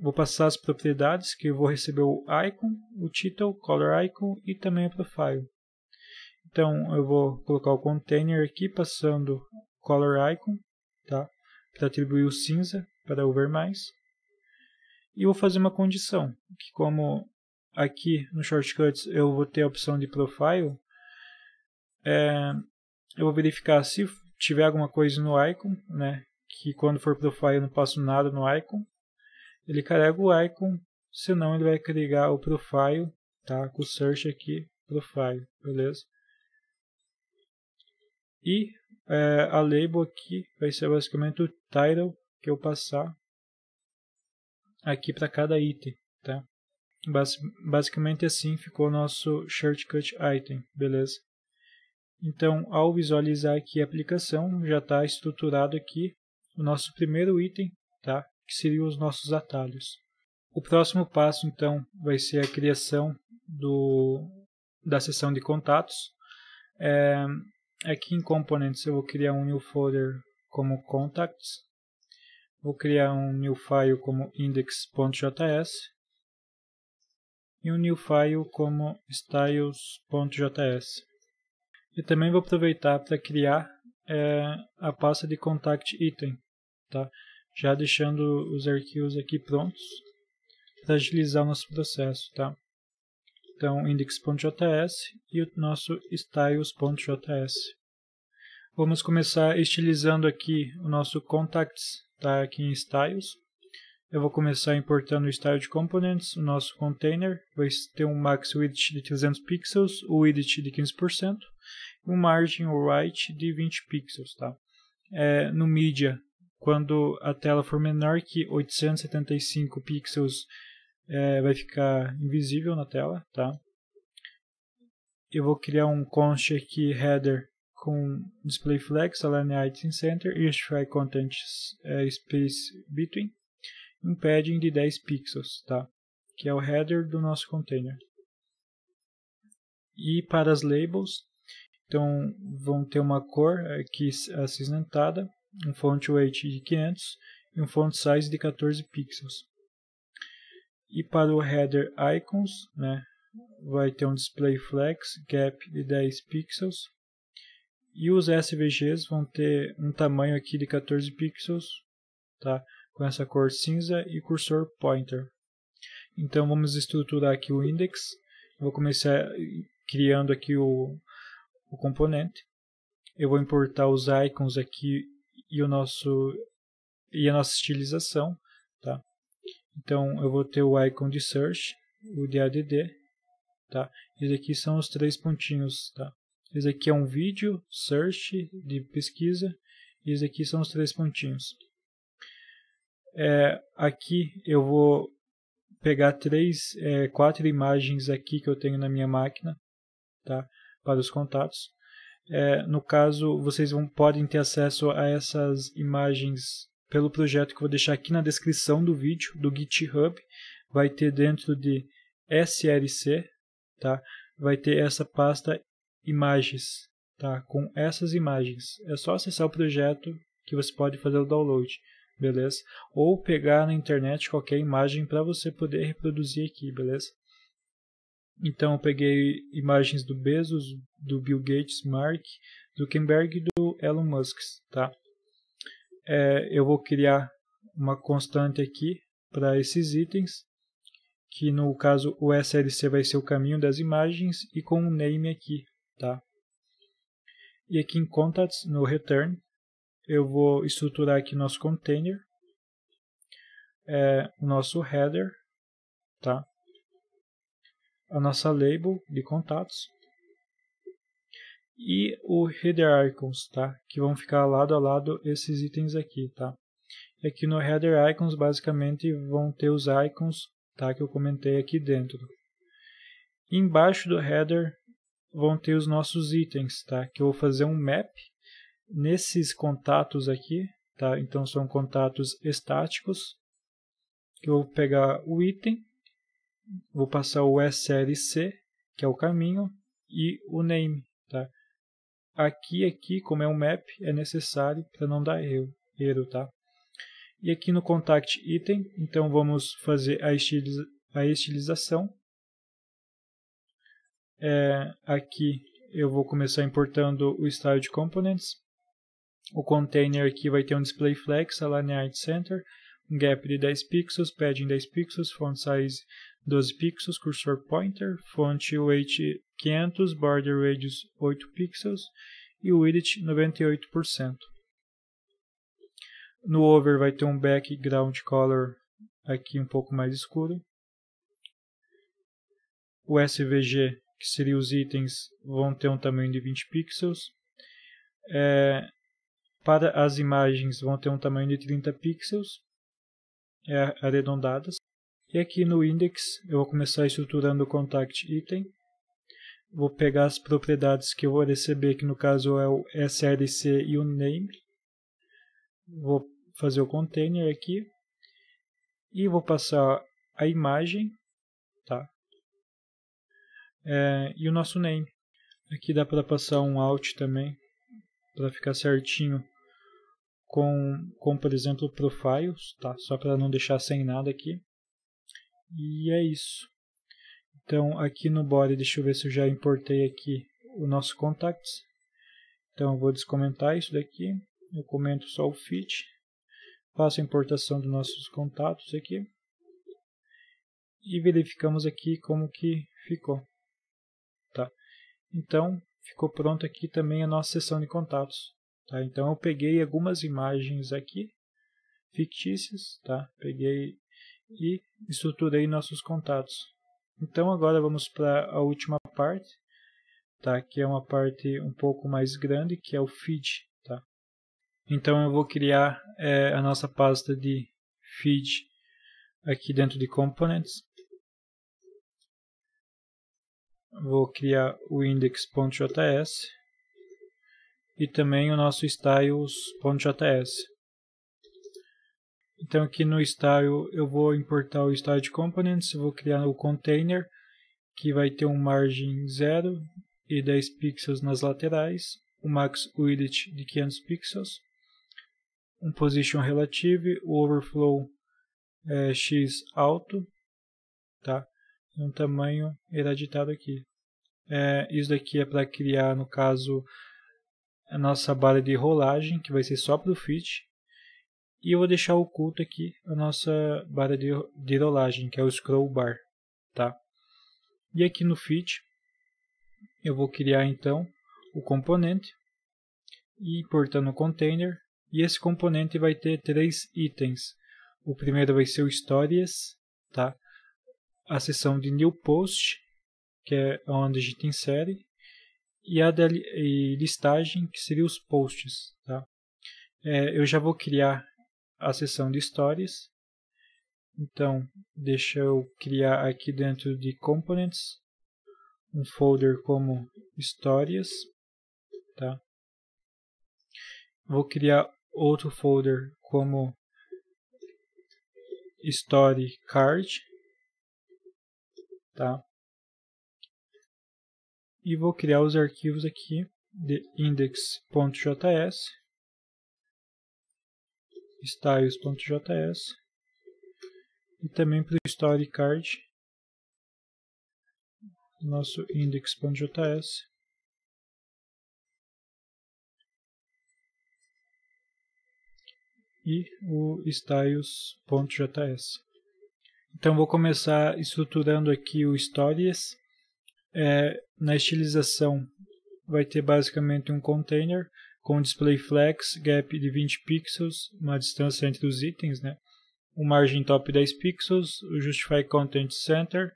Speaker 1: Vou passar as propriedades que eu vou receber o icon, o título, color icon e também o profile. Então eu vou colocar o container aqui passando color icon, tá? Para atribuir o cinza para o ver mais. E vou fazer uma condição, que como aqui no shortcuts eu vou ter a opção de profile, é, eu vou verificar se tiver alguma coisa no icon, né? Que quando for profile eu não passo nada no icon. Ele carrega o icon, senão ele vai carregar o profile, tá? Com o search aqui, profile, beleza? E é, a label aqui vai ser basicamente o title que eu passar aqui para cada item, tá? basicamente assim ficou o nosso shortcut item, beleza? Então, ao visualizar aqui a aplicação, já está estruturado aqui o nosso primeiro item, tá? que seriam os nossos atalhos. O próximo passo, então, vai ser a criação do, da seção de contatos. É, aqui em Components eu vou criar um new folder como Contacts. Vou criar um new file como index.js e um new file como styles.js. E também vou aproveitar para criar é, a pasta de contact item, tá? já deixando os arquivos aqui prontos para agilizar o nosso processo. Tá? Então, index.js e o nosso styles.js. Vamos começar estilizando aqui o nosso contacts, tá? aqui em styles. Eu vou começar importando o style de components, o nosso container, vai ter um max width de 300 pixels, o width de 15%, e um margin right de 20 pixels, tá? É, no media, quando a tela for menor que 875 pixels, é, vai ficar invisível na tela, tá? Eu vou criar um const aqui, header, com display flex, align item center e justify content é, space between um padding de 10 pixels, tá? que é o header do nosso container. E para as labels, então vão ter uma cor aqui acinzentada, um font weight de 500 e um font size de 14 pixels. E para o header icons, né, vai ter um display flex gap de 10 pixels. E os SVGs vão ter um tamanho aqui de 14 pixels, tá? com essa cor cinza e cursor pointer. Então vamos estruturar aqui o index. vou começar eh, criando aqui o, o componente. Eu vou importar os icons aqui e o nosso e a nossa estilização, tá? Então eu vou ter o icon de search, o de add, tá? Esses aqui são os três pontinhos, tá? Esse aqui é um vídeo search de pesquisa e esses aqui são os três pontinhos. É, aqui eu vou pegar três, é, quatro imagens aqui que eu tenho na minha máquina, tá? Para os contatos. É, no caso, vocês vão, podem ter acesso a essas imagens pelo projeto que eu vou deixar aqui na descrição do vídeo, do GitHub. Vai ter dentro de SRC, tá? Vai ter essa pasta imagens, tá? Com essas imagens. É só acessar o projeto que você pode fazer o download beleza? Ou pegar na internet qualquer imagem para você poder reproduzir aqui, beleza? Então eu peguei imagens do Bezos, do Bill Gates, Mark Zuckerberg e do Elon Musk, tá? É, eu vou criar uma constante aqui para esses itens, que no caso o SLC vai ser o caminho das imagens e com o um name aqui, tá? E aqui em contacts, no return, eu vou estruturar aqui nosso container, é, o nosso header, tá? a nossa label de contatos e o header icons, tá? Que vão ficar lado a lado esses itens aqui, tá? aqui é no header icons basicamente vão ter os icons, tá? Que eu comentei aqui dentro. embaixo do header vão ter os nossos itens, tá? Que eu vou fazer um map nesses contatos aqui, tá? Então são contatos estáticos. Que eu vou pegar o item, vou passar o src, que é o caminho, e o name, tá? Aqui aqui, como é um map, é necessário para não dar erro, erro, tá? E aqui no contact item, então vamos fazer a, estiliza a estilização. É, aqui eu vou começar importando o style de components o container aqui vai ter um display flex, align center, um gap de 10 pixels, padding 10 pixels, font size 12 pixels, cursor pointer, font weight 500, border radius 8 pixels e width 98%. No over vai ter um background color aqui um pouco mais escuro. O SVG, que seria os itens, vão ter um tamanho de 20 pixels. É, para as imagens vão ter um tamanho de 30 pixels é, arredondadas. E aqui no index eu vou começar estruturando o contact item. Vou pegar as propriedades que eu vou receber, que no caso é o src e o name. Vou fazer o container aqui e vou passar a imagem tá é, e o nosso name aqui dá para passar um alt também para ficar certinho com, com por exemplo, profiles, tá? só para não deixar sem nada aqui. E é isso. Então, aqui no body, deixa eu ver se eu já importei aqui o nosso contacts. Então, eu vou descomentar isso daqui. Eu comento só o fit. Faço a importação dos nossos contatos aqui. E verificamos aqui como que ficou. Tá? Então, ficou pronto aqui também a nossa seção de contatos. Tá? Então eu peguei algumas imagens aqui, fictícias, tá? peguei e estruturei nossos contatos. Então agora vamos para a última parte, tá? que é uma parte um pouco mais grande, que é o feed. Tá? Então eu vou criar é, a nossa pasta de feed aqui dentro de components. Vou criar o index.js e também o nosso styles.js. Então aqui no style eu vou importar o style de components, vou criar o container que vai ter um margem 0 e 10 pixels nas laterais, o max width de 500 pixels, um position relative, o overflow é, x alto, tá? um tamanho hereditado aqui. É, isso daqui é para criar, no caso, a nossa barra de rolagem, que vai ser só para o fit. E eu vou deixar oculto aqui a nossa barra de, de rolagem, que é o Scroll Bar. Tá? E aqui no Fit, eu vou criar então o componente, e importando o container, e esse componente vai ter três itens. O primeiro vai ser o Histórias, tá? a seção de New Post, que é onde a gente insere, e a e listagem, que seria os posts. Tá? É, eu já vou criar a seção de stories. Então, deixa eu criar aqui dentro de components
Speaker 2: um folder como histórias, tá? Vou criar outro folder como story card, tá? e vou criar os arquivos aqui de index.js, styles.js e também para o story card nosso index.js e o styles.js.
Speaker 1: Então vou começar estruturando aqui o stories é, na estilização, vai ter basicamente um container com display flex, gap de 20 pixels, uma distância entre os itens, né? um margin top 10 pixels, o justify content center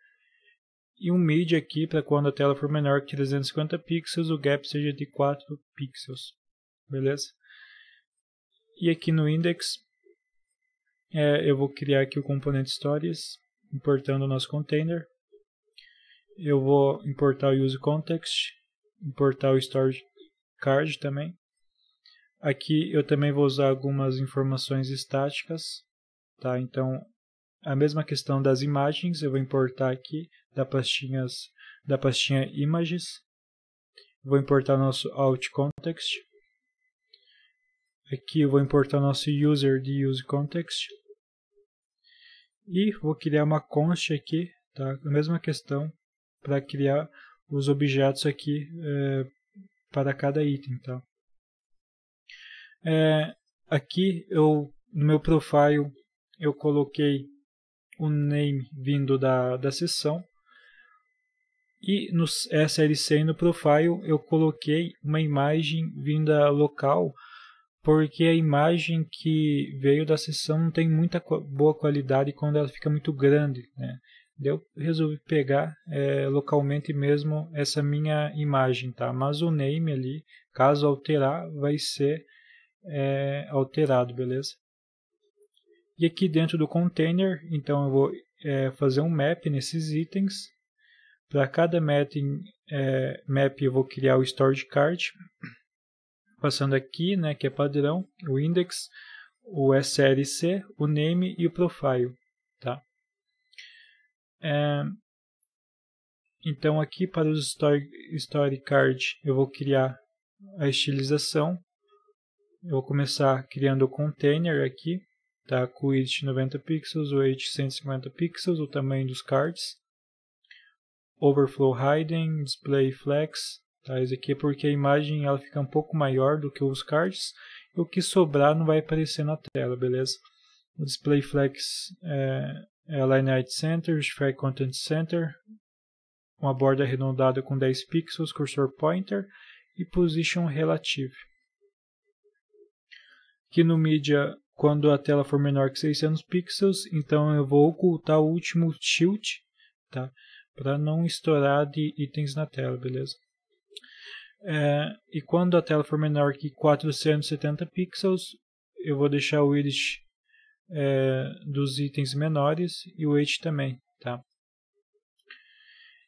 Speaker 1: e um mid aqui para quando a tela for menor que 350 pixels, o gap seja de 4 pixels. Beleza? E aqui no index é, eu vou criar aqui o componente stories, importando o nosso container eu vou importar o use context, importar o storage card também. Aqui eu também vou usar algumas informações estáticas, tá? Então a mesma questão das imagens, eu vou importar aqui da pastinhas da pastinha images. Vou importar nosso alt context. Aqui eu vou importar nosso user de use context. E vou criar uma const aqui, tá? A mesma questão para criar os objetos aqui é, para cada item. Tá? É, aqui eu no meu profile eu coloquei o name vindo da, da sessão e no SLC no profile eu coloquei uma imagem vinda local porque a imagem que veio da sessão não tem muita boa qualidade quando ela fica muito grande. Né? Eu resolvi pegar é, localmente mesmo essa minha imagem, tá? Mas o name ali, caso alterar, vai ser é, alterado, beleza? E aqui dentro do container, então eu vou é, fazer um map nesses itens. Para cada map, map eu vou criar o storage card, passando aqui, né, que é padrão, o index, o src, o name e o profile, tá? É, então aqui para os story, story card eu vou criar a estilização. Eu vou começar criando o container aqui, tá? com o width 90 pixels, o height 150 pixels, o tamanho dos cards. Overflow Hiding, Display Flex, tá? Isso aqui é porque a imagem ela fica um pouco maior do que os cards e o que sobrar não vai aparecer na tela, beleza? O Display Flex é, Line Center, Justify Content Center, uma borda arredondada com 10 pixels, cursor pointer e position relative. Aqui no Media, quando a tela for menor que 600 pixels, então eu vou ocultar o último tilt, tá? Para não estourar de itens na tela, beleza? É, e quando a tela for menor que 470 pixels, eu vou deixar o iris é, dos itens menores e o weight também, tá?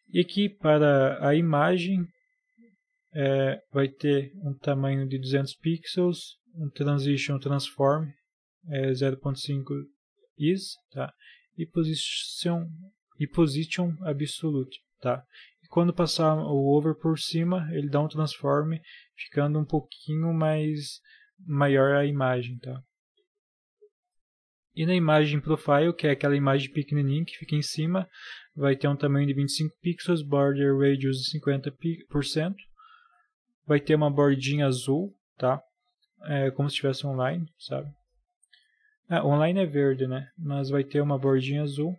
Speaker 1: E aqui para a imagem é, vai ter um tamanho de 200 pixels, um transition transform é, 0.5 is, tá? E position e position absolute, tá? E quando passar o over por cima, ele dá um transform, ficando um pouquinho mais maior a imagem, tá? E na imagem profile, que é aquela imagem pequenininha que fica em cima, vai ter um tamanho de 25 pixels, border radius de 50%, vai ter uma bordinha azul, tá? É, como se estivesse online, sabe? Ah, online é verde, né? Mas vai ter uma bordinha azul.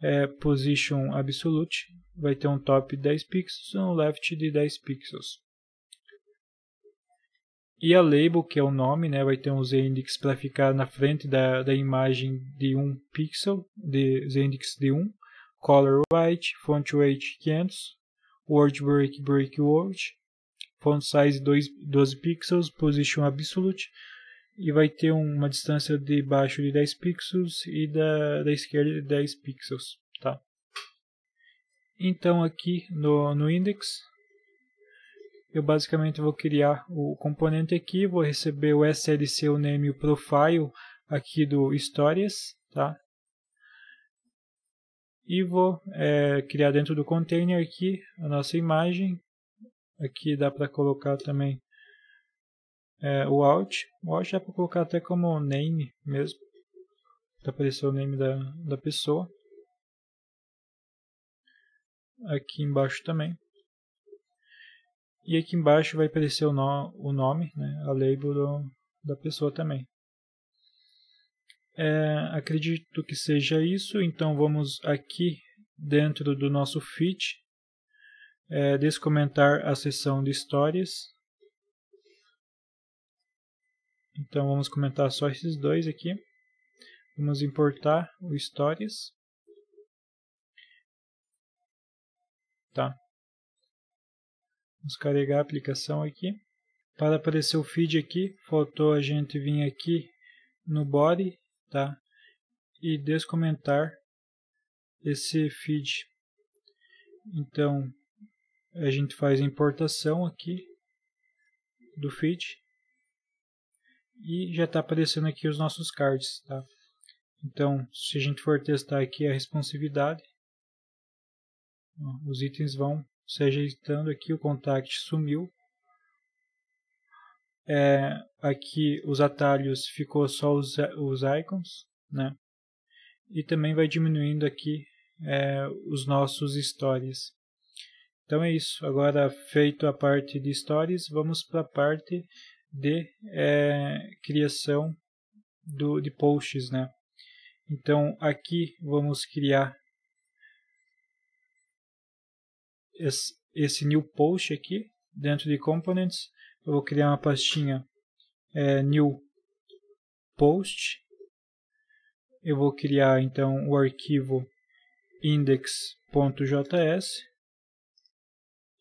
Speaker 1: É, position absolute vai ter um top 10 pixels e um left de 10 pixels e a label, que é o nome, né, vai ter um z-index para ficar na frente da, da imagem de 1 um pixel, de z-index de 1, um, color white, font weight 500, word break break word, font size 2, 12 pixels, position absolute, e vai ter uma distância de baixo de 10 pixels e da, da esquerda de 10 pixels, tá? Então aqui no, no index eu basicamente vou criar o componente aqui, vou receber o SLC, o name o profile aqui do Stories, tá? E vou é, criar dentro do container aqui a nossa imagem. Aqui dá para colocar também
Speaker 2: é, o alt. O alt dá para colocar até como name mesmo, para aparecer o name da, da pessoa.
Speaker 1: Aqui embaixo também. E aqui embaixo vai aparecer o, no, o nome, né, a label do, da pessoa também. É, acredito que seja isso, então vamos aqui dentro do nosso feed, é, descomentar a seção de histórias.
Speaker 2: Então vamos comentar só esses dois aqui. Vamos importar o stories. Tá. Vamos carregar a aplicação aqui. Para
Speaker 1: aparecer o feed aqui, faltou a gente vir aqui no body, tá? E descomentar esse feed. Então, a gente faz a importação aqui do feed. E já está aparecendo aqui os nossos cards, tá? Então, se a gente for testar aqui a responsividade, os itens vão se ajeitando aqui, o contact sumiu. É, aqui os atalhos ficou só os, os icons, né? E também vai diminuindo aqui é, os nossos stories. Então é isso. Agora feito a parte de stories, vamos para a parte de é, criação do, de posts, né? Então aqui vamos criar esse, esse new post aqui, dentro de components, eu vou criar uma pastinha é, new post. Eu vou criar então o arquivo index.js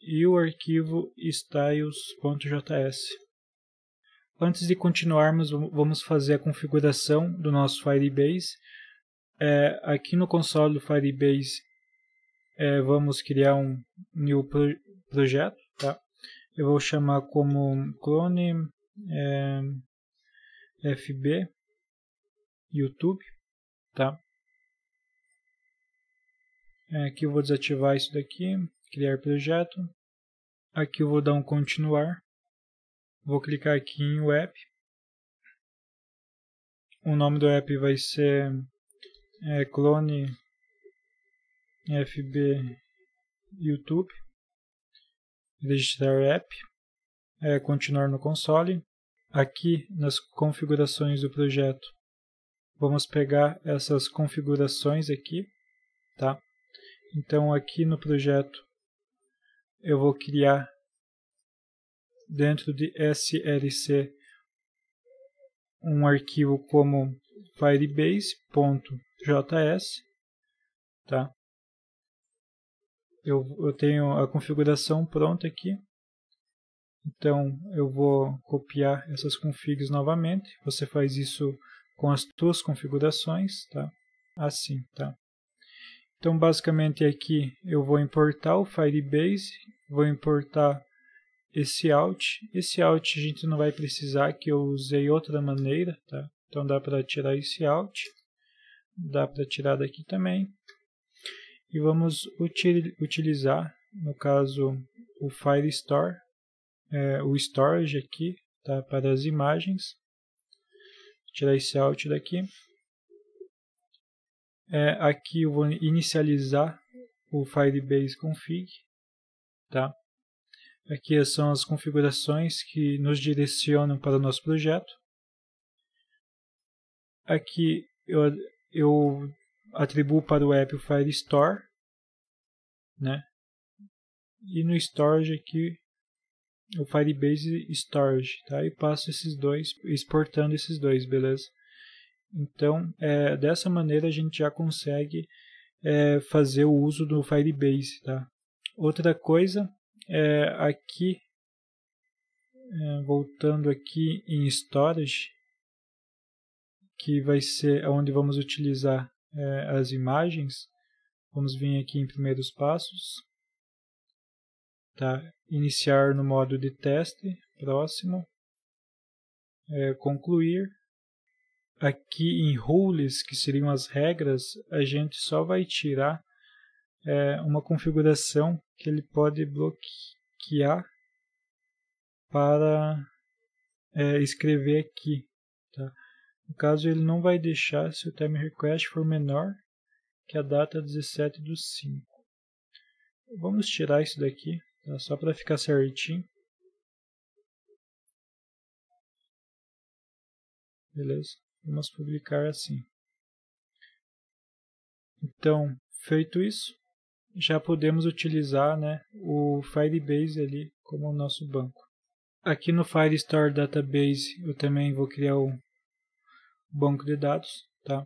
Speaker 1: e o arquivo styles.js. Antes de continuarmos, vamos fazer a configuração do nosso Firebase. É, aqui no console do Firebase é, vamos criar um new pro projeto, tá? Eu vou chamar como clone é, FB YouTube,
Speaker 2: tá? É, aqui eu vou desativar isso daqui, criar projeto. Aqui eu vou dar um continuar. Vou clicar aqui em web. O nome do app vai ser é, clone FB
Speaker 1: YouTube, registrar app, é, continuar no console. Aqui nas configurações do projeto, vamos pegar essas configurações aqui, tá? Então aqui no projeto eu vou criar dentro de src um arquivo como firebase.js,
Speaker 2: tá? eu, eu tenho a configuração pronta aqui. Então eu vou
Speaker 1: copiar essas configs novamente. Você faz isso com as suas configurações, tá? Assim, tá? Então basicamente aqui eu vou importar o Firebase, vou importar esse out. Esse out a gente não vai precisar que eu usei outra maneira, tá? Então dá para tirar esse out. Dá para tirar daqui também e vamos util utilizar, no caso, o Firestore, é, o Storage aqui, tá, para as imagens. Tirar esse Alt daqui. É, aqui eu vou inicializar o Firebase Config, tá? Aqui são as configurações que nos direcionam para o nosso projeto. Aqui eu, eu atribuo para o app o File Store, né? E no storage aqui o Firebase Storage, tá? E passo esses dois, exportando esses dois, beleza? Então, é, dessa maneira a gente já consegue é, fazer o uso do Firebase, tá? Outra coisa é aqui, é, voltando aqui em Storage, que vai ser onde vamos utilizar é, as imagens, vamos vir aqui em primeiros passos, tá? iniciar no modo de teste, próximo, é, concluir. Aqui em rules, que seriam as regras, a gente só vai tirar é, uma configuração que ele pode bloquear para é, escrever aqui. Tá? No caso, ele não vai deixar se o time request for menor que a data 17 do 5. Vamos
Speaker 2: tirar isso daqui, tá? só para ficar certinho. Beleza? Vamos publicar assim. Então, feito isso, já podemos utilizar
Speaker 1: né, o Firebase ali como nosso banco. Aqui no Firestore Database eu também vou criar um banco de dados, tá?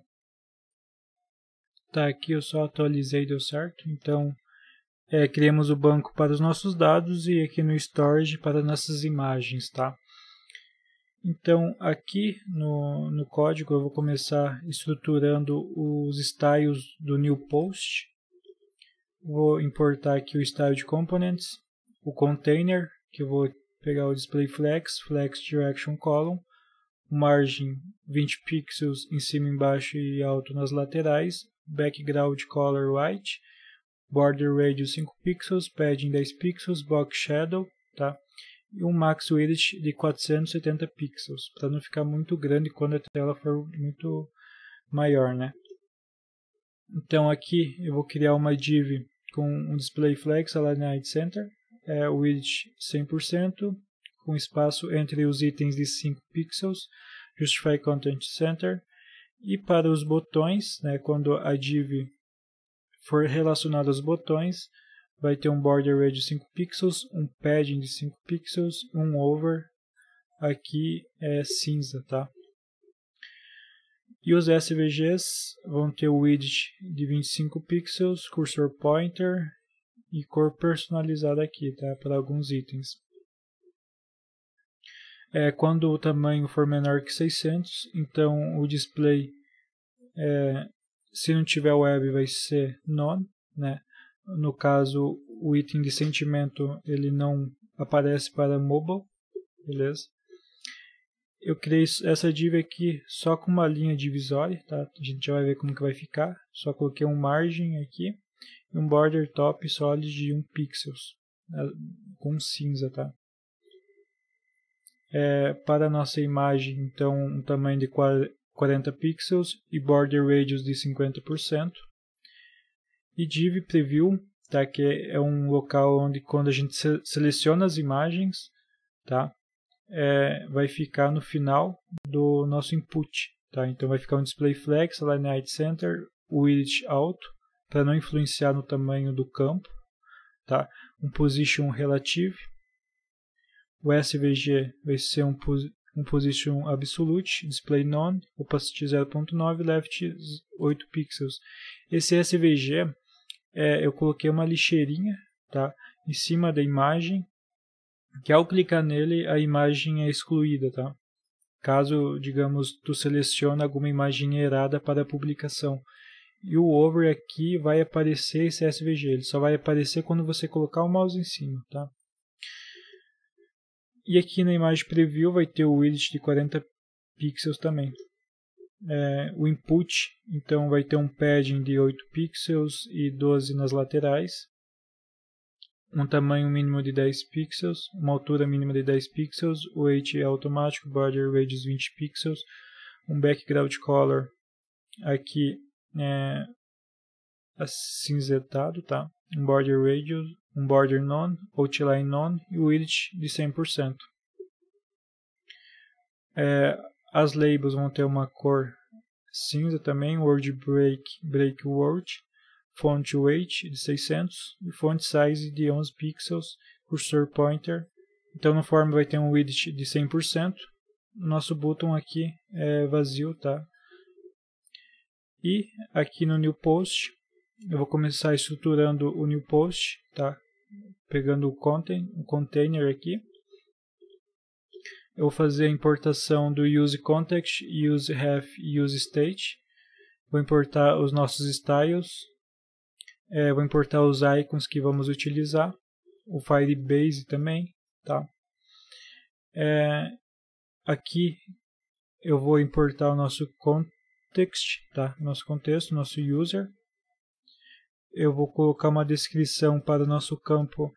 Speaker 1: Tá, aqui eu só atualizei, deu certo. Então, é, criamos o banco para os nossos dados e aqui no storage para nossas imagens, tá? Então, aqui no, no código eu vou começar estruturando os styles do new post. Vou importar aqui o style de components, o container, que eu vou pegar o display flex, flex direction column, margem 20 pixels em cima, embaixo e alto nas laterais, background color white, border radius 5 pixels, padding 10 pixels, box shadow, tá? E um max width de 470 pixels, para não ficar muito grande quando a tela for muito maior, né? Então aqui eu vou criar uma div com um display flex, align center, é, width 100%, com espaço entre os itens de 5 pixels, Justify Content Center, e para os botões, né, quando a div for relacionada aos botões, vai ter um border array de 5 pixels, um padding de 5 pixels, um over, aqui é cinza, tá? E os SVGs vão ter o width de 25 pixels, cursor pointer e cor personalizada aqui, tá? Para alguns itens. É, quando o tamanho for menor que 600, então o display, é, se não tiver web, vai ser none. Né? No caso, o item de sentimento ele não aparece para mobile. Beleza? Eu criei essa div aqui só com uma linha divisória, tá? A gente já vai ver como que vai ficar. Só coloquei um margem aqui e um border top solid de 1 pixels, né? com cinza, tá? é, para a nossa imagem, então, um tamanho de 40 pixels e border radius de 50%. E div preview, tá? que é, é um local onde quando a gente seleciona as imagens, tá? É, vai ficar no final do nosso input. Tá? Então vai ficar um display flex, align height center, width alto, para não influenciar no tamanho do campo. Tá? Um position relative, o SVG vai ser um, pos um position absolute, display none, opacity 0.9, left 8 pixels. Esse SVG é, eu coloquei uma lixeirinha tá, em cima da imagem, que ao clicar nele a imagem é excluída. Tá? Caso, digamos, tu seleciona alguma imagem errada para a publicação. E o over aqui vai aparecer esse SVG, ele só vai aparecer quando você colocar o mouse em cima. Tá? E aqui na imagem preview vai ter o widget de 40 pixels também. É, o input, então vai ter um padding de 8 pixels e 12 nas laterais. Um tamanho mínimo de 10 pixels, uma altura mínima de 10 pixels, o weight é automático, border radius é 20 pixels, um background color aqui é, cinzetado tá? Um border radius, um border none, outline none e width de 100%. É, as labels vão ter uma cor cinza também, word break, break word, font weight de 600 e font size de 11 pixels, cursor pointer. Então no form vai ter um width de 100%. Nosso button aqui é vazio, tá? E aqui no new post eu vou começar estruturando o new post, tá? Pegando o content, o container aqui. Eu vou fazer a importação do use context, use ref, use state. Vou importar os nossos styles. É, vou importar os icons que vamos utilizar. O Firebase também, tá? É, aqui eu vou importar o nosso context, tá? Nosso contexto, nosso user eu vou colocar uma descrição para o nosso campo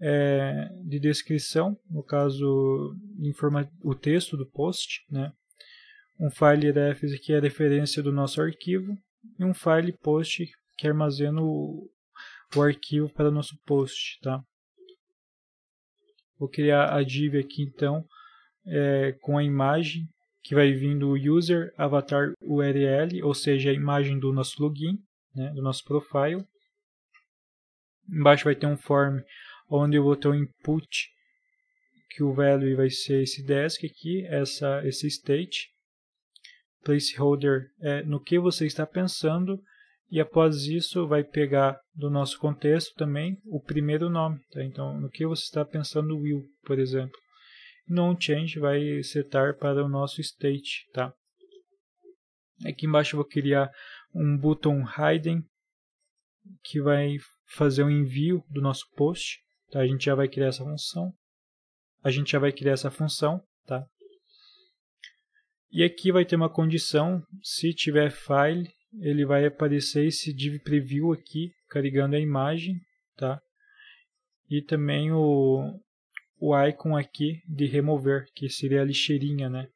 Speaker 1: é, de descrição, no caso informa o texto do post, né? um file refs que é a referência do nosso arquivo e um file post que armazena o, o arquivo para o nosso post. Tá? Vou criar a div aqui então é, com a imagem que vai vindo o user avatar URL, ou seja, a imagem do nosso login, né, do nosso profile. Embaixo vai ter um form onde eu vou ter o um input, que o value vai ser esse desk aqui, essa, esse state, placeholder é no que você está pensando, e após isso vai pegar do nosso contexto também o primeiro nome. Tá? Então, no que você está pensando will, por exemplo. No change vai setar para o nosso state. Tá? Aqui embaixo eu vou criar um button hidden que vai fazer o um envio do nosso post. Tá? A gente já vai criar essa função. A gente já vai criar essa função. Tá? E aqui vai ter uma condição, se tiver file, ele vai aparecer esse div preview aqui, carregando a imagem, tá? E também o, o icon aqui de remover, que seria a lixeirinha, né?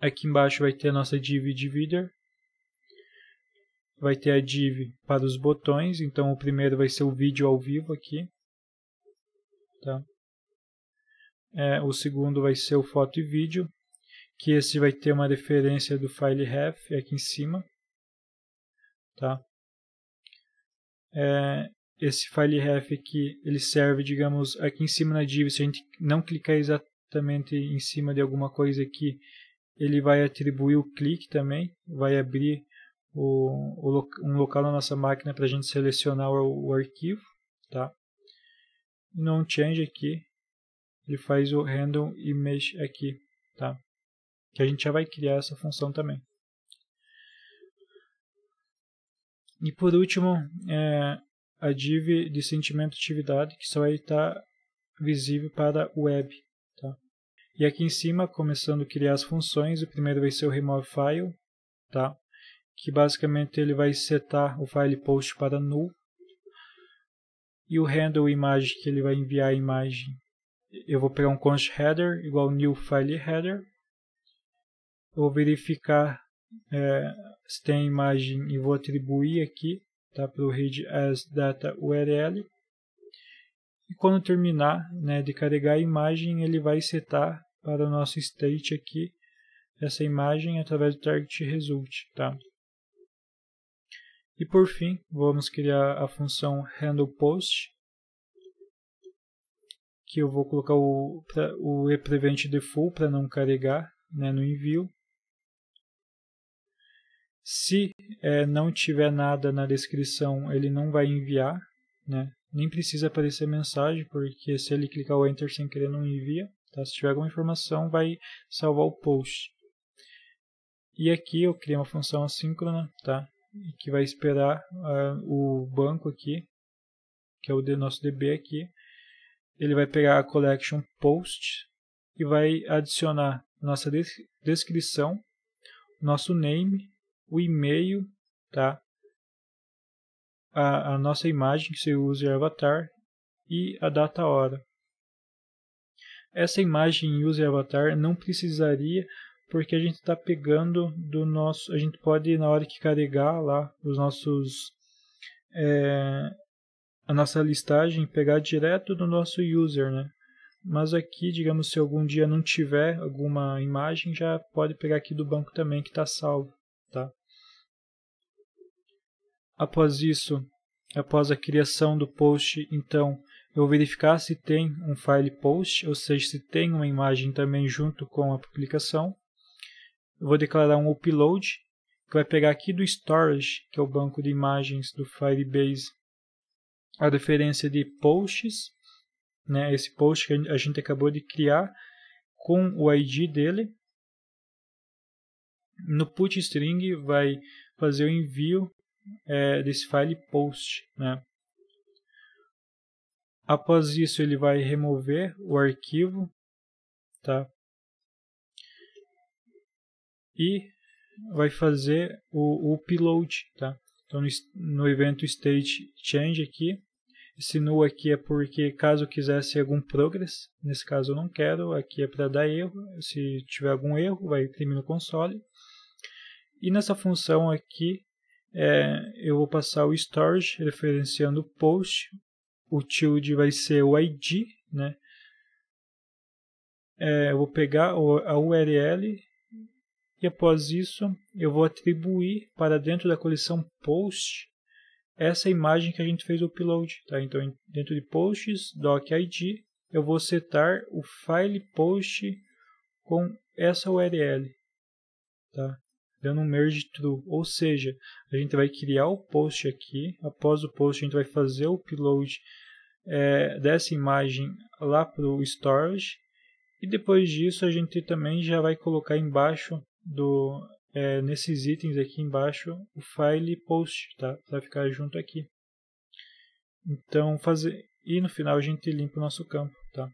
Speaker 1: Aqui embaixo vai ter a nossa div divider, vai ter a div para os botões, então o primeiro vai ser o vídeo ao vivo aqui, tá? É, o segundo vai ser o foto e vídeo, que esse vai ter uma referência do file ref aqui em cima, tá? É, esse file ref aqui, ele serve, digamos, aqui em cima na div, se a gente não clicar exatamente em cima de alguma coisa aqui, ele vai atribuir o clique também, vai abrir o, o, um local na nossa máquina para a gente selecionar o, o arquivo, tá? No change aqui, ele faz o random image aqui, tá? Que a gente já vai criar essa função também. E por último, é a div de sentimento atividade, que só vai estar visível para web. Tá? E aqui em cima, começando a criar as funções, o primeiro vai ser o remove file, tá? que basicamente ele vai setar o file post para null e o handle image que ele vai enviar a imagem. Eu vou pegar um const header igual new file header. Vou verificar é, se tem imagem e vou atribuir aqui tá, para o read as data URL. E quando terminar né, de carregar a imagem, ele vai setar para o nosso state aqui essa imagem através do target result. Tá? E por fim, vamos criar a função handlePost, que eu vou colocar o, o ePrevent para não carregar né, no envio. Se é, não tiver nada na descrição, ele não vai enviar, né? nem precisa aparecer mensagem, porque se ele clicar o Enter sem querer, não envia. Tá? Se tiver alguma informação, vai salvar o post. E aqui eu criei uma função assíncrona, tá? que vai esperar uh, o banco aqui, que é o nosso DB aqui. Ele vai pegar a collection post e vai adicionar nossa des descrição, nosso name, o e-mail, tá? A, a, nossa imagem que você usa avatar e a data hora. Essa imagem user avatar não precisaria porque a gente está pegando do nosso. A gente pode, na hora que carregar lá os nossos. É, a nossa listagem, pegar direto do nosso user, né? Mas aqui, digamos, se algum dia não tiver alguma imagem, já pode pegar aqui do banco também que está salvo, tá? Após isso, após a criação do post, então eu vou verificar se tem um file post, ou seja, se tem uma imagem também junto com a publicação eu vou declarar um upload, que vai pegar aqui do storage, que é o banco de imagens do Firebase, a referência de posts, né, esse post que a gente acabou de criar, com o ID dele. No put string vai fazer o envio é, desse file post.
Speaker 2: Né? Após isso, ele vai remover o arquivo, tá? e vai fazer
Speaker 1: o, upload, tá? Então no, no evento state change aqui, esse null aqui é porque caso quisesse algum progress, nesse caso eu não quero, aqui é para dar erro, se tiver algum erro vai imprimir no console. E nessa função aqui é, eu vou passar o storage referenciando o post, o tilde vai ser o ID, né? É, eu vou pegar a URL e após isso eu vou atribuir para dentro da coleção post essa imagem que a gente fez o upload. Tá? Então, dentro de posts, id eu vou setar o file post com essa URL, tá? dando um merge true, ou seja, a gente vai criar o post aqui, após o post a gente vai fazer o upload é, dessa imagem lá para o storage, e depois disso a gente também já vai colocar embaixo do, é, nesses itens aqui embaixo o file post, tá? Vai ficar junto aqui. Então, fazer e no final a gente limpa o nosso campo, tá?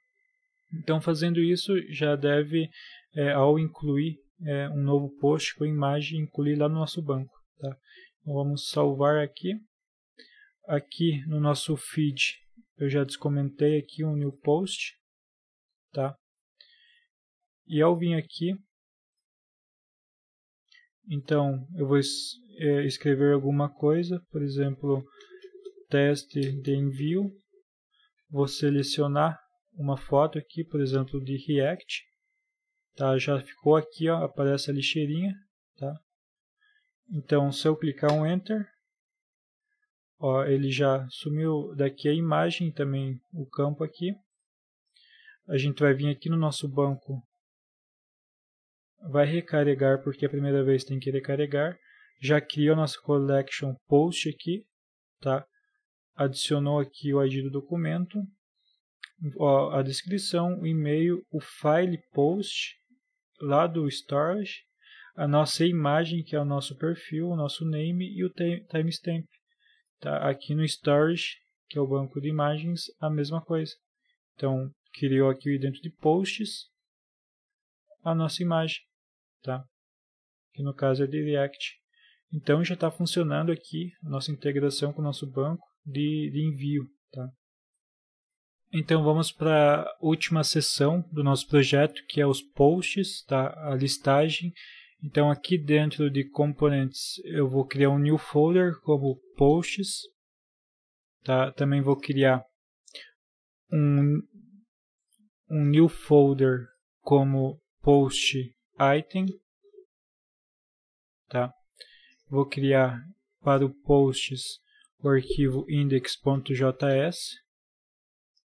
Speaker 1: Então, fazendo isso, já deve é, ao incluir é, um novo post com imagem, incluir lá no nosso banco, tá? Então, vamos salvar aqui. Aqui no nosso
Speaker 2: feed, eu já descomentei aqui um new post, tá? E ao vir aqui, então, eu
Speaker 1: vou es é, escrever alguma coisa, por exemplo, teste de envio. Vou selecionar uma foto aqui, por exemplo, de React. Tá, já ficou aqui, ó, aparece a lixeirinha. Tá? Então, se eu clicar um Enter, ó, ele já sumiu daqui a imagem, também o campo aqui. A gente vai vir aqui no nosso banco vai recarregar porque é a primeira vez tem que recarregar, já criou nosso collection post aqui, tá? adicionou aqui o ID do documento, a descrição, o e-mail, o file post lá do storage, a nossa imagem que é o nosso perfil, o nosso name e o timestamp. Tá? Aqui no storage, que é o banco de imagens, a mesma coisa. Então, criou aqui dentro de posts a nossa imagem tá? que no caso é de React. Então já está funcionando aqui a nossa integração com o nosso banco de, de envio. Tá? Então vamos para a última seção do nosso projeto, que é os posts, tá? a listagem. Então aqui dentro de componentes eu vou criar um new folder como posts. Tá? Também vou
Speaker 2: criar um, um new folder como post item, tá?
Speaker 1: Vou criar para o posts o arquivo index.js.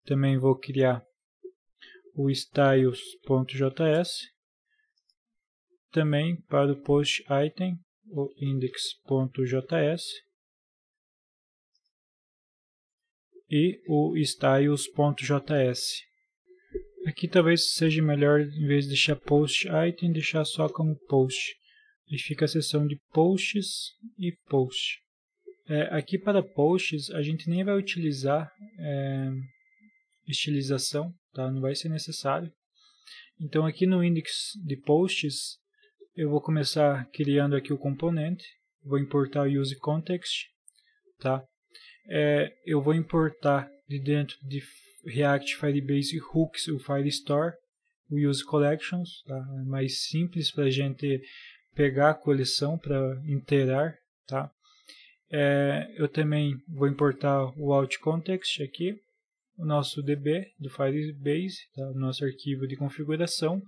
Speaker 1: Também vou criar o styles.js.
Speaker 2: Também para o post item, o index.js.
Speaker 1: E o styles.js. Aqui talvez seja melhor, em vez de deixar post item, deixar só como post. E fica a seção de posts e post. É, aqui para posts, a gente nem vai utilizar é, estilização, tá? não vai ser necessário. Então aqui no index de posts, eu vou começar criando aqui o componente. Vou importar o use context. Tá? É, eu vou importar de dentro de React, Firebase Hooks, o Firestore, o Use Collections, tá? é mais simples para a gente pegar a coleção para inteirar, tá? É, eu também vou importar o alt context aqui, o nosso DB do Firebase, tá? o nosso arquivo de configuração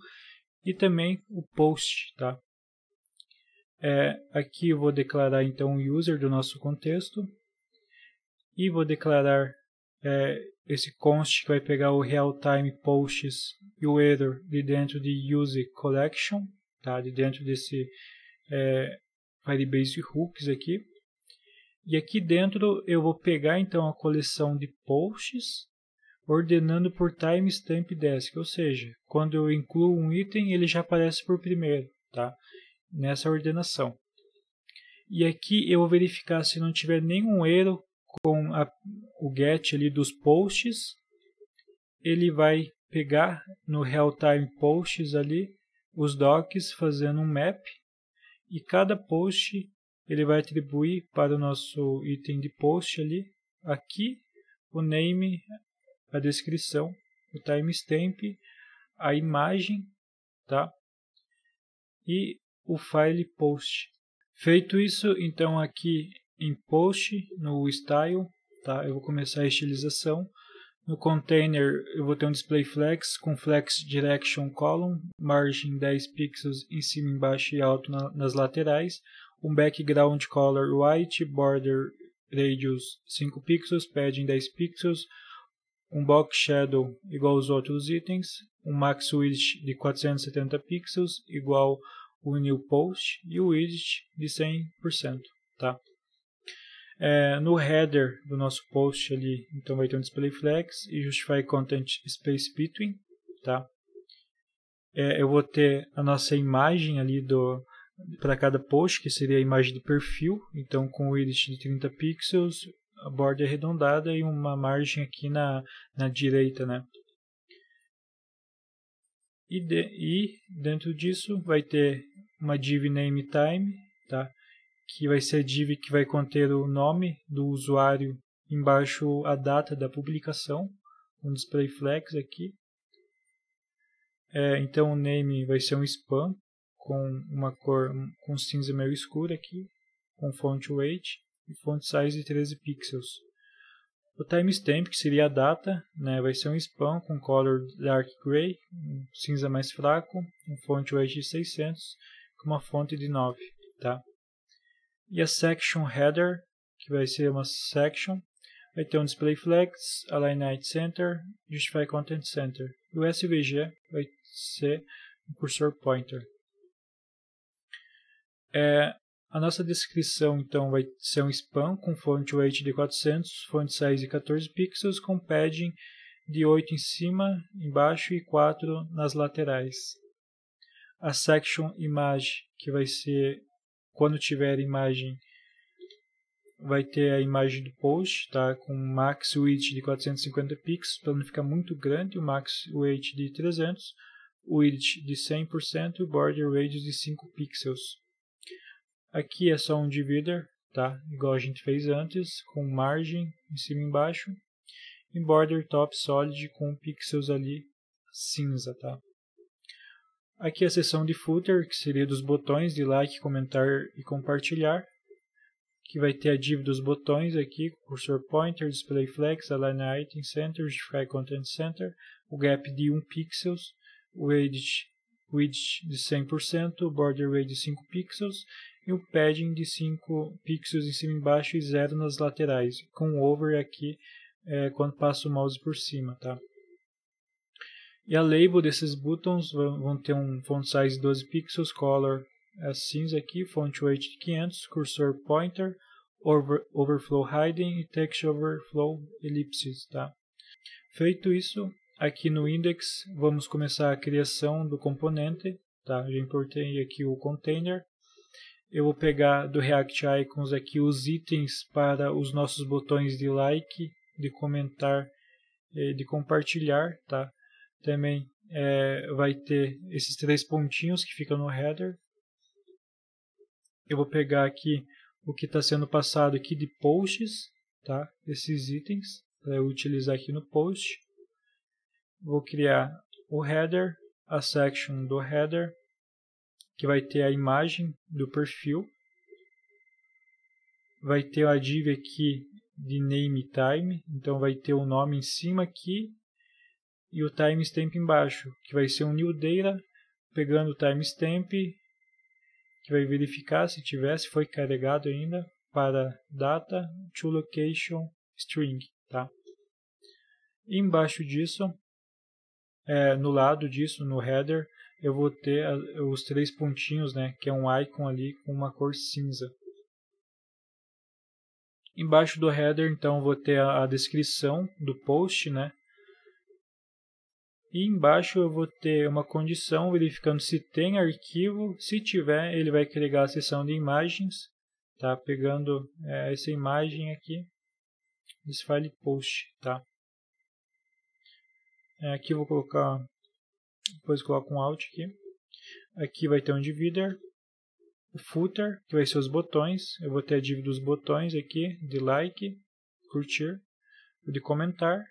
Speaker 1: e também o post, tá? É, aqui eu vou declarar então o user do nosso contexto e vou declarar é, esse const que vai pegar o real time Posts e o Error de dentro de Use Collection, tá? de dentro desse é, Firebase Hooks aqui. E aqui dentro eu vou pegar então a coleção de posts, ordenando por timestamp desk, ou seja, quando eu incluo um item, ele já aparece por primeiro, tá? Nessa ordenação. E aqui eu vou verificar se não tiver nenhum erro com a, o get ali dos posts, ele vai pegar no real-time posts ali os docs fazendo um map e cada post ele vai atribuir para o nosso item de post ali aqui o name, a descrição, o timestamp, a imagem, tá? E o file post. Feito isso, então aqui em post no style Tá? Eu vou começar a estilização. No container eu vou ter um display flex com flex direction column, margem 10 pixels em cima, embaixo e alto na, nas laterais, um background color white, border radius 5 pixels, padding 10 pixels, um box shadow igual aos outros itens, um max width de 470 pixels igual o new post e o width de 100%, tá? É, no header do nosso post ali, então vai ter um display flex e justify content space between, tá? É, eu vou ter a nossa imagem ali do para cada post, que seria a imagem de perfil, então com o iris de 30 pixels, a borda é arredondada e uma margem aqui na, na direita, né? E, de, e dentro disso vai ter uma div name time, tá? que vai ser a div que vai conter o nome do usuário, embaixo a data da publicação, um display flex aqui. É, então o name vai ser um spam com uma cor com cinza meio escura aqui, com font weight e font size de 13 pixels. O timestamp, que seria a data, né, vai ser um spam com color dark gray, um cinza mais fraco, um font weight de 600, com uma fonte de 9, tá? e a section header, que vai ser uma section, vai ter um display flex, align height center, justify content center. E o SVG vai ser um cursor pointer. É, a nossa descrição então vai ser um spam com font weight de 400, font size de 14 pixels com padding de 8 em cima, embaixo e 4 nas laterais. A section image que vai ser quando tiver imagem, vai ter a imagem do post, tá? Com max width de 450 pixels, para não ficar muito grande, o max width de 300, width de 100% e o border radius de 5 pixels. Aqui é só um divider, tá? Igual a gente fez antes, com margem em cima e embaixo. E border top solid com pixels ali cinza, tá? Aqui é a seção de footer, que seria dos botões de like, comentar e compartilhar, que vai ter a div dos botões aqui, cursor pointer, display flex, align item center, justify content center, o gap de 1 pixels, o edit width de 100%, o border weight de 5 pixels e o padding de 5 pixels em cima e embaixo e zero nas laterais, com over aqui é, quando passa o mouse por cima, tá? E a label desses buttons vão ter um font size 12 pixels, color é cinza aqui, font weight 500, cursor pointer, over, overflow hiding e text overflow ellipses, tá? Feito isso, aqui no index vamos começar a criação do componente, tá? Já importei aqui o container. Eu vou pegar do React Icons aqui os itens para os nossos botões de like, de comentar, eh, de compartilhar, tá? também é, vai ter esses três pontinhos que ficam no header. Eu vou pegar aqui o que está sendo passado aqui de posts, tá? Esses itens para utilizar aqui no post. Vou criar o header, a section do header, que vai ter a imagem do perfil. Vai ter a div aqui de name time, então vai ter o nome em cima aqui e o timestamp embaixo, que vai ser um new data, pegando o timestamp, que vai verificar se tivesse foi carregado ainda para data to location string, tá? embaixo disso, é, no lado disso, no header, eu vou ter os três pontinhos, né, que é um icon ali com uma cor cinza. Embaixo do header, então, vou ter a, descrição do post, né, e embaixo eu vou ter uma condição verificando se tem arquivo. Se tiver, ele vai carregar a seção de imagens. Tá pegando é, essa imagem aqui, esse file post, tá? É, aqui eu vou colocar, depois coloco um alt aqui. Aqui vai ter um divider, o footer, que vai ser os botões. Eu vou ter a dívida dos botões aqui, de like, curtir, de comentar,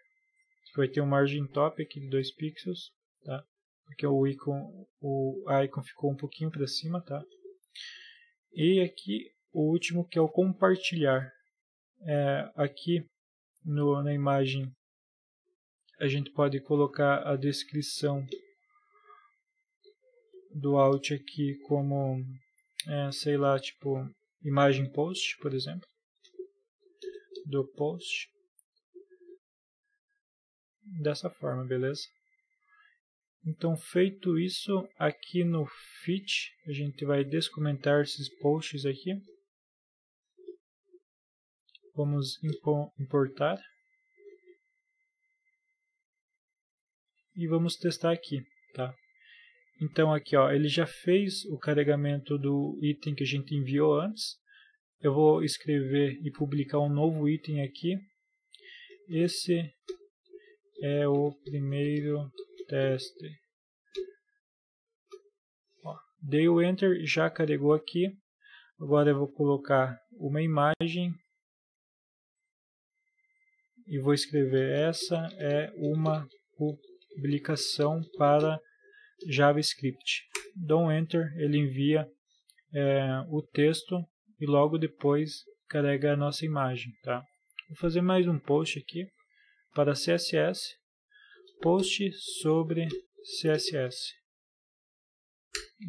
Speaker 1: que vai ter um margin top aqui de 2 pixels, tá? Porque o icon, o icon ficou um pouquinho para cima, tá? E aqui o último que é o compartilhar. É, aqui no, na imagem a gente pode colocar a descrição do alt aqui como é, sei lá tipo imagem post por exemplo do post dessa forma, beleza? Então, feito isso, aqui no fit, a gente vai descomentar esses posts aqui.
Speaker 2: Vamos importar. E vamos testar aqui, tá?
Speaker 1: Então, aqui, ó, ele já fez o carregamento do item que a gente enviou antes. Eu vou escrever e publicar um novo item aqui. Esse é o primeiro teste. Ó, dei o Enter, já carregou aqui. Agora eu vou colocar uma imagem e vou escrever essa é uma publicação para JavaScript. Dou um Enter, ele envia é, o texto e logo depois carrega a nossa imagem. Tá? Vou fazer mais um post aqui para CSS, post sobre CSS.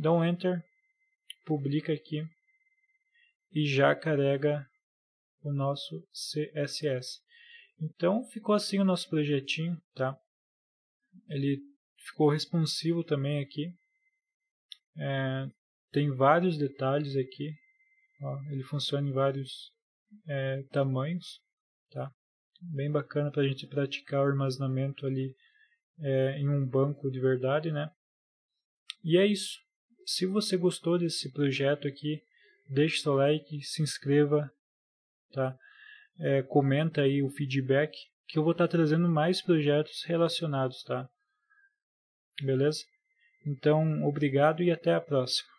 Speaker 1: Dou um Enter, publica aqui e já carrega o nosso CSS. Então ficou assim o nosso projetinho, tá? Ele ficou responsivo também aqui. É, tem vários detalhes aqui. Ó, ele funciona em vários é, tamanhos, tá? bem bacana para a gente praticar o armazenamento ali é, em um banco de verdade, né? E é isso. Se você gostou desse projeto aqui, deixe seu like, se inscreva, tá? É, comenta aí o feedback que eu vou estar tá trazendo mais projetos relacionados, tá? Beleza? Então, obrigado e até a próxima.